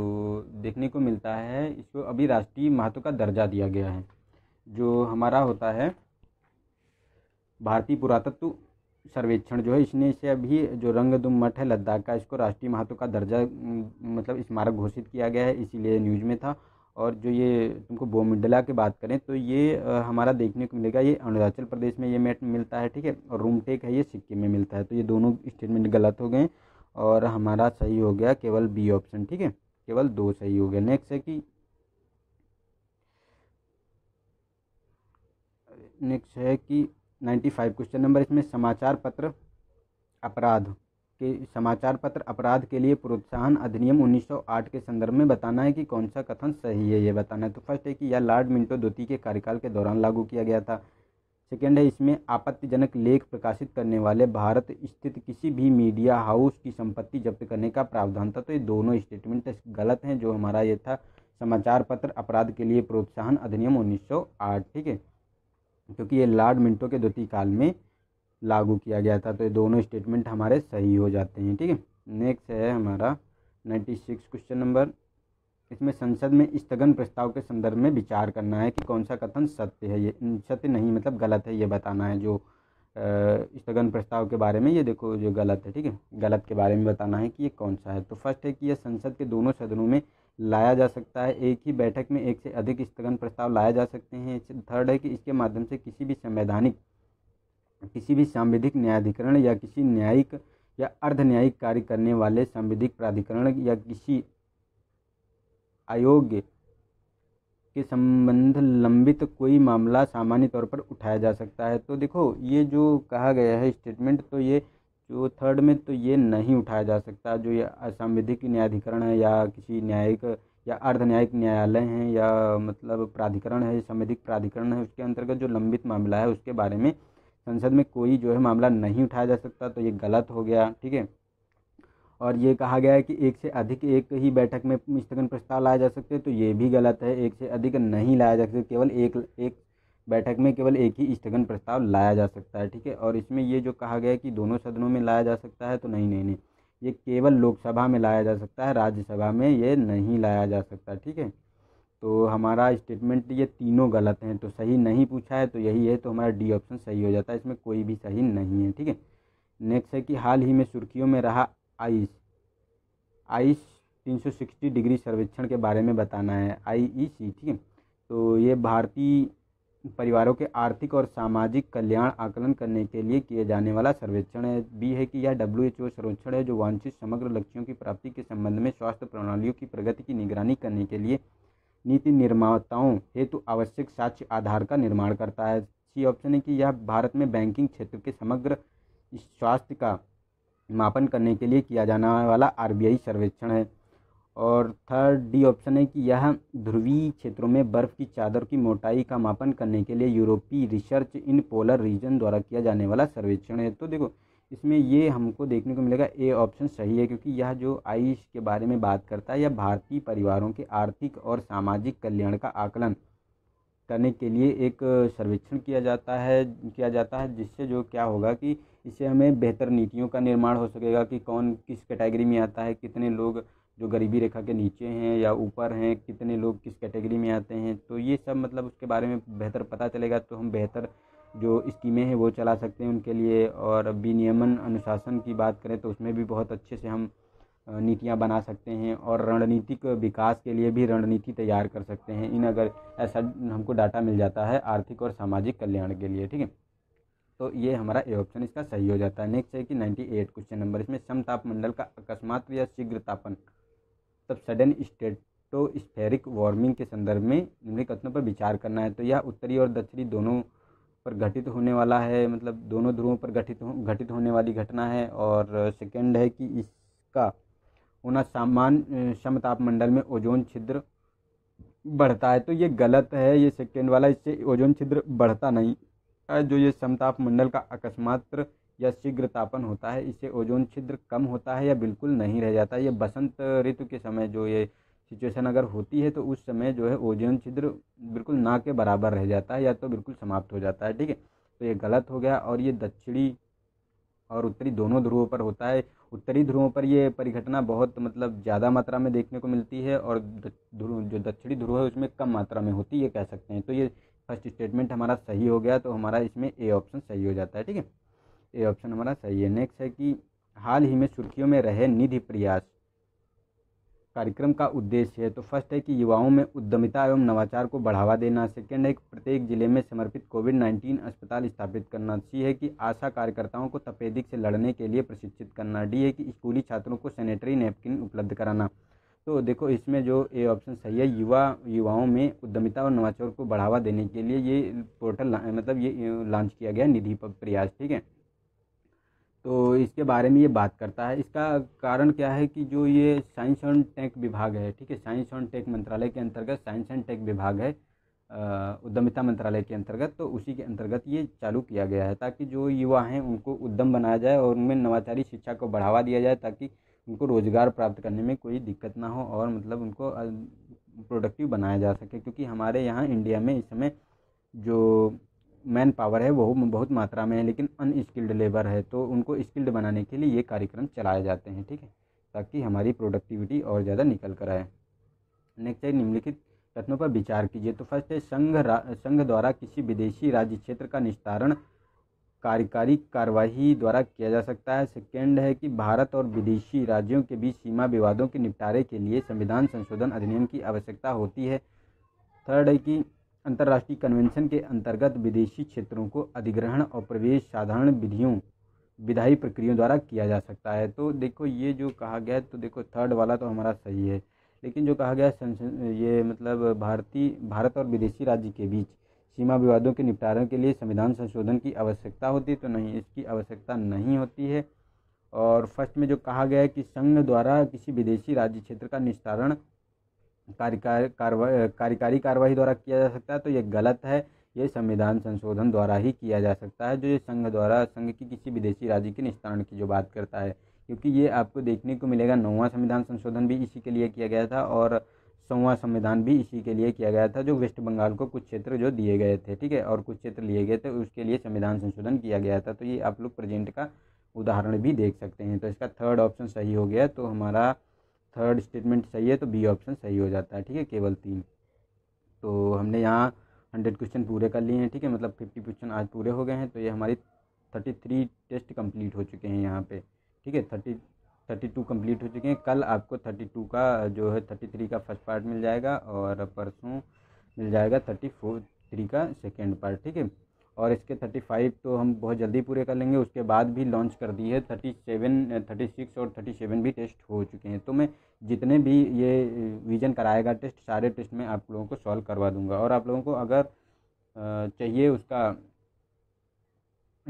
A: देखने को मिलता है इसको अभी राष्ट्रीय महत्व का दर्जा दिया गया है जो हमारा होता है भारतीय पुरातत्व सर्वेक्षण जो है इसने इसे अभी जो रंगदुम मठ है लद्दाख का इसको राष्ट्रीय महत्व का दर्जा मतलब स्मारक घोषित किया गया है इसीलिए न्यूज़ में था और जो ये तुमको बोमिडला की बात करें तो ये हमारा देखने को मिलेगा ये अरुणाचल प्रदेश में ये मेट मिलता है ठीक है और रूमटेक है ये सिक्किम में मिलता है तो ये दोनों स्टेटमेंट गलत हो गए और हमारा सही हो गया केवल बी ऑप्शन ठीक है केवल दो सही हो गया नेक्स्ट है कि नेक्स्ट है कि नाइन्टी फाइव क्वेश्चन नंबर इसमें समाचार पत्र अपराध के समाचार पत्र अपराध के लिए प्रोत्साहन अधिनियम 1908 के संदर्भ में बताना है कि कौन सा कथन सही है ये बताना है तो फर्स्ट है कि यह लॉर्ड मिंटो द्वितीय के कार्यकाल के दौरान लागू किया गया था सेकेंड है इसमें आपत्तिजनक लेख प्रकाशित करने वाले भारत स्थित किसी भी मीडिया हाउस की संपत्ति जब्त करने का प्रावधान था तो ये दोनों स्टेटमेंट गलत हैं जो हमारा ये था समाचार पत्र अपराध के लिए प्रोत्साहन अधिनियम 1908 ठीक है क्योंकि ये लॉर्ड मिंटो के द्वितीय काल में लागू किया गया था तो ये दोनों स्टेटमेंट हमारे सही हो जाते हैं ठीक है नेक्स्ट है हमारा नाइन्टी सिक्स क्वेश्चन नंबर इसमें संसद में स्थगन प्रस्ताव के संदर्भ में विचार करना है कि कौन सा कथन सत्य है ये सत्य नहीं मतलब गलत है ये बताना है जो स्थगन प्रस्ताव के बारे में ये देखो जो गलत है ठीक है गलत के बारे में बताना है कि ये कौन सा है तो फर्स्ट है कि यह संसद के दोनों सदनों में लाया जा सकता है एक ही बैठक में एक से अधिक स्थगन प्रस्ताव लाया जा सकते हैं थर्ड है कि इसके माध्यम से किसी भी संवैधानिक किसी भी संविधिक न्यायाधिकरण या किसी न्यायिक या अर्ध न्यायिक कार्य करने वाले संविधिक प्राधिकरण या किसी आयोग के संबंध लंबित कोई मामला सामान्य तौर पर उठाया जा सकता है तो देखो ये जो कहा गया है स्टेटमेंट तो ये जो थर्ड में तो ये नहीं उठाया जा सकता जो ये असंविधिक न्यायाधिकरण है या किसी न्यायिक या अर्ध न्यायिक न्यायालय हैं या मतलब प्राधिकरण है संविधिक प्राधिकरण है उसके अंतर्गत जो लंबित मामला है उसके बारे में संसद में कोई जो है मामला नहीं उठाया जा सकता तो ये गलत हो गया ठीक है और ये कहा गया है कि एक से अधिक एक ही बैठक में स्थगन प्रस्ताव लाया जा सकते हैं तो ये भी गलत है एक से अधिक नहीं लाया जा सकता केवल एक एक बैठक में केवल एक ही स्थगन प्रस्ताव लाया जा सकता है ठीक है और इसमें ये जो कहा गया है कि दोनों सदनों में लाया जा सकता है तो नहीं नहीं नहीं ये केवल लोकसभा में लाया जा सकता है राज्यसभा में ये नहीं लाया जा सकता ठीक है तो हमारा स्टेटमेंट ये तीनों गलत हैं तो सही नहीं पूछा है तो यही है तो हमारा डी ऑप्शन सही हो जाता है इसमें कोई भी सही नहीं है ठीक है नेक्स्ट है कि हाल ही में सुर्खियों में रहा आइस आइस 360 डिग्री सर्वेक्षण के बारे में बताना है आईईसी ठीक है तो ये भारतीय परिवारों के आर्थिक और सामाजिक कल्याण आकलन करने के लिए किए जाने वाला सर्वेक्षण है बी है कि यह डब्ल्यू एच ओ सर्वेक्षण है जो वांछित समग्र लक्ष्यों की प्राप्ति के संबंध में स्वास्थ्य प्रणालियों की प्रगति की निगरानी करने के लिए नीति निर्माताओं हेतु आवश्यक साक्ष्य आधार का निर्माण करता है सी ऑप्शन है कि यह भारत में बैंकिंग क्षेत्र के समग्र स्वास्थ्य का मापन करने के लिए किया जाने वाला आर सर्वेक्षण है और थर्ड डी ऑप्शन है कि यह ध्रुवीय क्षेत्रों में बर्फ़ की चादर की मोटाई का मापन करने के लिए यूरोपीय रिसर्च इन पोलर रीजन द्वारा किया जाने वाला सर्वेक्षण है तो देखो इसमें ये हमको देखने को मिलेगा ए ऑप्शन सही है क्योंकि यह जो आयुष के बारे में बात करता है यह भारतीय परिवारों के आर्थिक और सामाजिक कल्याण का आकलन करने के लिए एक सर्वेक्षण किया जाता है किया जाता है जिससे जो क्या होगा कि इससे हमें बेहतर नीतियों का निर्माण हो सकेगा कि कौन किस कैटेगरी में आता है कितने लोग जो गरीबी रेखा के नीचे हैं या ऊपर हैं कितने लोग किस कैटेगरी में आते हैं तो ये सब मतलब उसके बारे में बेहतर पता चलेगा तो हम बेहतर जो स्कीमें हैं वो चला सकते हैं उनके लिए और विनियमन अनुशासन की बात करें तो उसमें भी बहुत अच्छे से हम नीतियाँ बना सकते हैं और रणनीतिक विकास के लिए भी रणनीति तैयार कर सकते हैं इन अगर ऐसा हमको डाटा मिल जाता है आर्थिक और सामाजिक कल्याण के लिए ठीक है तो ये हमारा ए ऑप्शन इसका सही हो जाता है नेक्स्ट है कि नाइन्टी एट क्वेश्चन नंबर इसमें समताप मंडल का अकस्मात या शीघ्र तापन तब सडन स्टेटोस्फेरिक वार्मिंग के संदर्भ में निम्नलिखित कथनों पर विचार करना है तो यह उत्तरी और दक्षिणी दोनों पर घटित होने वाला है मतलब दोनों ध्रुवों पर घटित हो घटित होने वाली घटना है और सेकेंड है कि इसका होना सामान्य समतापमंडल में ओजोन छिद्र बढ़ता है तो ये गलत है ये सेकेंड वाला इससे ओजोन छिद्र बढ़ता नहीं है जो ये समताप मंडल का अकस्मात्र या शीघ्र तापन होता है इससे ओजोन छिद्र कम होता है या बिल्कुल नहीं रह जाता ये बसंत ऋतु के समय जो ये सिचुएशन अगर होती है तो उस समय जो है ओजोन छिद्र बिल्कुल ना के बराबर रह जाता है या तो बिल्कुल समाप्त हो जाता है ठीक है तो ये गलत हो गया और ये दक्षिणी और उत्तरी दोनों ध्रुवों पर होता है उत्तरी ध्रुवों पर ये परिघटना बहुत मतलब ज़्यादा मात्रा में देखने को मिलती है और ध्रुव जो दक्षिणी ध्रुव है उसमें कम मात्रा में होती है कह सकते हैं तो ये फर्स्ट स्टेटमेंट हमारा सही हो गया तो हमारा इसमें ए ऑप्शन सही हो जाता है ठीक है ए ऑप्शन हमारा सही है नेक्स्ट है कि हाल ही में सुर्खियों में रहे निधि प्रयास कार्यक्रम का उद्देश्य है तो फर्स्ट है कि युवाओं में उद्यमिता एवं नवाचार को बढ़ावा देना सेकेंड है कि प्रत्येक जिले में समर्पित कोविड नाइन्टीन अस्पताल स्थापित करना सी है कि आशा कार्यकर्ताओं को तपेदिक से लड़ने के लिए प्रशिक्षित करना डी है कि स्कूली छात्रों को सैनिटरी नैपकिन उपलब्ध कराना तो देखो इसमें जो ए ऑप्शन सही है युवा युवाओं में उद्यमिता और नवाचार को बढ़ावा देने के लिए ये पोर्टल मतलब ये लॉन्च किया गया निधि प्रयास ठीक है तो इसके बारे में ये बात करता है इसका कारण क्या है कि जो ये साइंस एंड टेक विभाग है ठीक है साइंस एंड टेक मंत्रालय के अंतर्गत साइंस एंड टेक विभाग है उद्यमिता मंत्रालय के अंतर्गत तो उसी के अंतर्गत ये चालू किया गया है ताकि जो युवा हैं उनको उद्यम बनाया जाए और उनमें नवाचारी शिक्षा को बढ़ावा दिया जाए ताकि उनको रोज़गार प्राप्त करने में कोई दिक्कत ना हो और मतलब उनको प्रोडक्टिव बनाया जा सके क्योंकि हमारे यहाँ इंडिया में इस समय जो मैन पावर है वो बहुत मात्रा में है लेकिन अनस्किल्ड लेबर है तो उनको स्किल्ड बनाने के लिए ये कार्यक्रम चलाए जाते हैं ठीक है ताकि हमारी प्रोडक्टिविटी और ज़्यादा निकल कर आए नेक्स्ट है निम्नलिखित कथनों पर विचार कीजिए तो फर्स्ट है संघ संघ द्वारा किसी विदेशी राज्य क्षेत्र का निस्तारण कार्यकारी कार्यवाही द्वारा किया जा सकता है सेकेंड है कि भारत और विदेशी राज्यों के बीच सीमा विवादों के निपटारे के लिए संविधान संशोधन अधिनियम की आवश्यकता होती है थर्ड है कि अंतर्राष्ट्रीय कन्वेंशन के अंतर्गत विदेशी क्षेत्रों को अधिग्रहण और प्रवेश साधारण विधियों विधायी प्रक्रियाओं द्वारा किया जा सकता है तो देखो ये जो कहा गया है तो देखो थर्ड वाला तो हमारा सही है लेकिन जो कहा गया ये मतलब भारतीय भारत और विदेशी राज्य के बीच सीमा विवादों के निपटारे के लिए संविधान संशोधन की आवश्यकता होती है तो नहीं इसकी आवश्यकता नहीं होती है और फर्स्ट में जो कहा गया है कि संघ द्वारा किसी विदेशी राज्य क्षेत्र का निस्तारण कार्यकारी कार्यकारी कार्यवाही द्वारा किया जा सकता है तो ये गलत है ये संविधान संशोधन द्वारा ही किया जा सकता है जो ये संघ द्वारा संघ की किसी विदेशी राज्य के निस्तारण की जो बात करता है क्योंकि ये आपको देखने को मिलेगा नौवा संविधान संशोधन भी इसी के लिए किया गया था और सौवा संविधान भी इसी के लिए किया गया था जो वेस्ट बंगाल को कुछ क्षेत्र जो दिए गए थे ठीक है और कुछ क्षेत्र लिए गए थे उसके लिए संविधान संशोधन किया गया था तो ये आप लोग प्रेजेंट का उदाहरण भी देख सकते हैं तो इसका थर्ड ऑप्शन सही हो गया तो हमारा थर्ड स्टेटमेंट सही है तो बी ऑप्शन सही हो जाता है ठीक है केवल तीन तो हमने यहाँ हंड्रेड क्वेश्चन पूरे कर लिए हैं ठीक है मतलब फिफ्टी क्वेश्चन आज पूरे हो गए हैं तो ये हमारी थर्टी थ्री टेस्ट कंप्लीट हो चुके हैं यहाँ पे ठीक है थर्टी थर्टी टू कम्प्लीट हो चुके हैं कल आपको थर्टी टू का जो है थर्टी थ्री का फर्स्ट पार्ट मिल जाएगा और परसों मिल जाएगा थर्टी फोर थ्री का सेकेंड पार्ट ठीक है और इसके थर्टी फाइव तो हम बहुत जल्दी पूरे कर लेंगे उसके बाद भी लॉन्च कर दी है थर्टी सेवन थर्टी सिक्स और थर्टी सेवन भी टेस्ट हो चुके हैं तो मैं जितने भी ये विजन कराएगा टेस्ट सारे टेस्ट में आप लोगों को सॉल्व करवा दूंगा और आप लोगों को अगर चाहिए उसका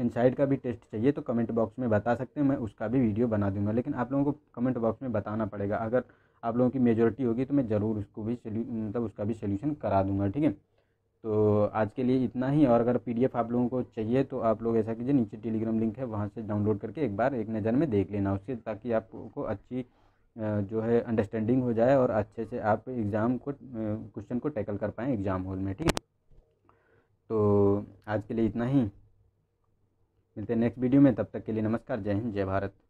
A: इनसाइड का भी टेस्ट चाहिए तो कमेंट बॉक्स में बता सकते हैं मैं उसका भी वीडियो बना दूंगा लेकिन आप लोगों को कमेंट बॉक्स में बताना पड़ेगा अगर आप लोगों की मेजोरिटी होगी तो मैं ज़रूर उसको भी मतलब उसका भी सोल्यूशन करा दूंगा ठीक है तो आज के लिए इतना ही और अगर पीडीएफ आप लोगों को चाहिए तो आप लोग ऐसा कीजिए नीचे टेलीग्राम लिंक है वहाँ से डाउनलोड करके एक बार एक नज़र में देख लेना उससे ताकि आपको अच्छी जो है अंडरस्टैंडिंग हो जाए और अच्छे से आप एग्ज़ाम को क्वेश्चन को टैकल कर पाएँ एग्ज़ाम हॉल में ठीक तो आज के लिए इतना ही मिलते हैं नेक्स्ट वीडियो में तब तक के लिए नमस्कार जय हिंद जय भारत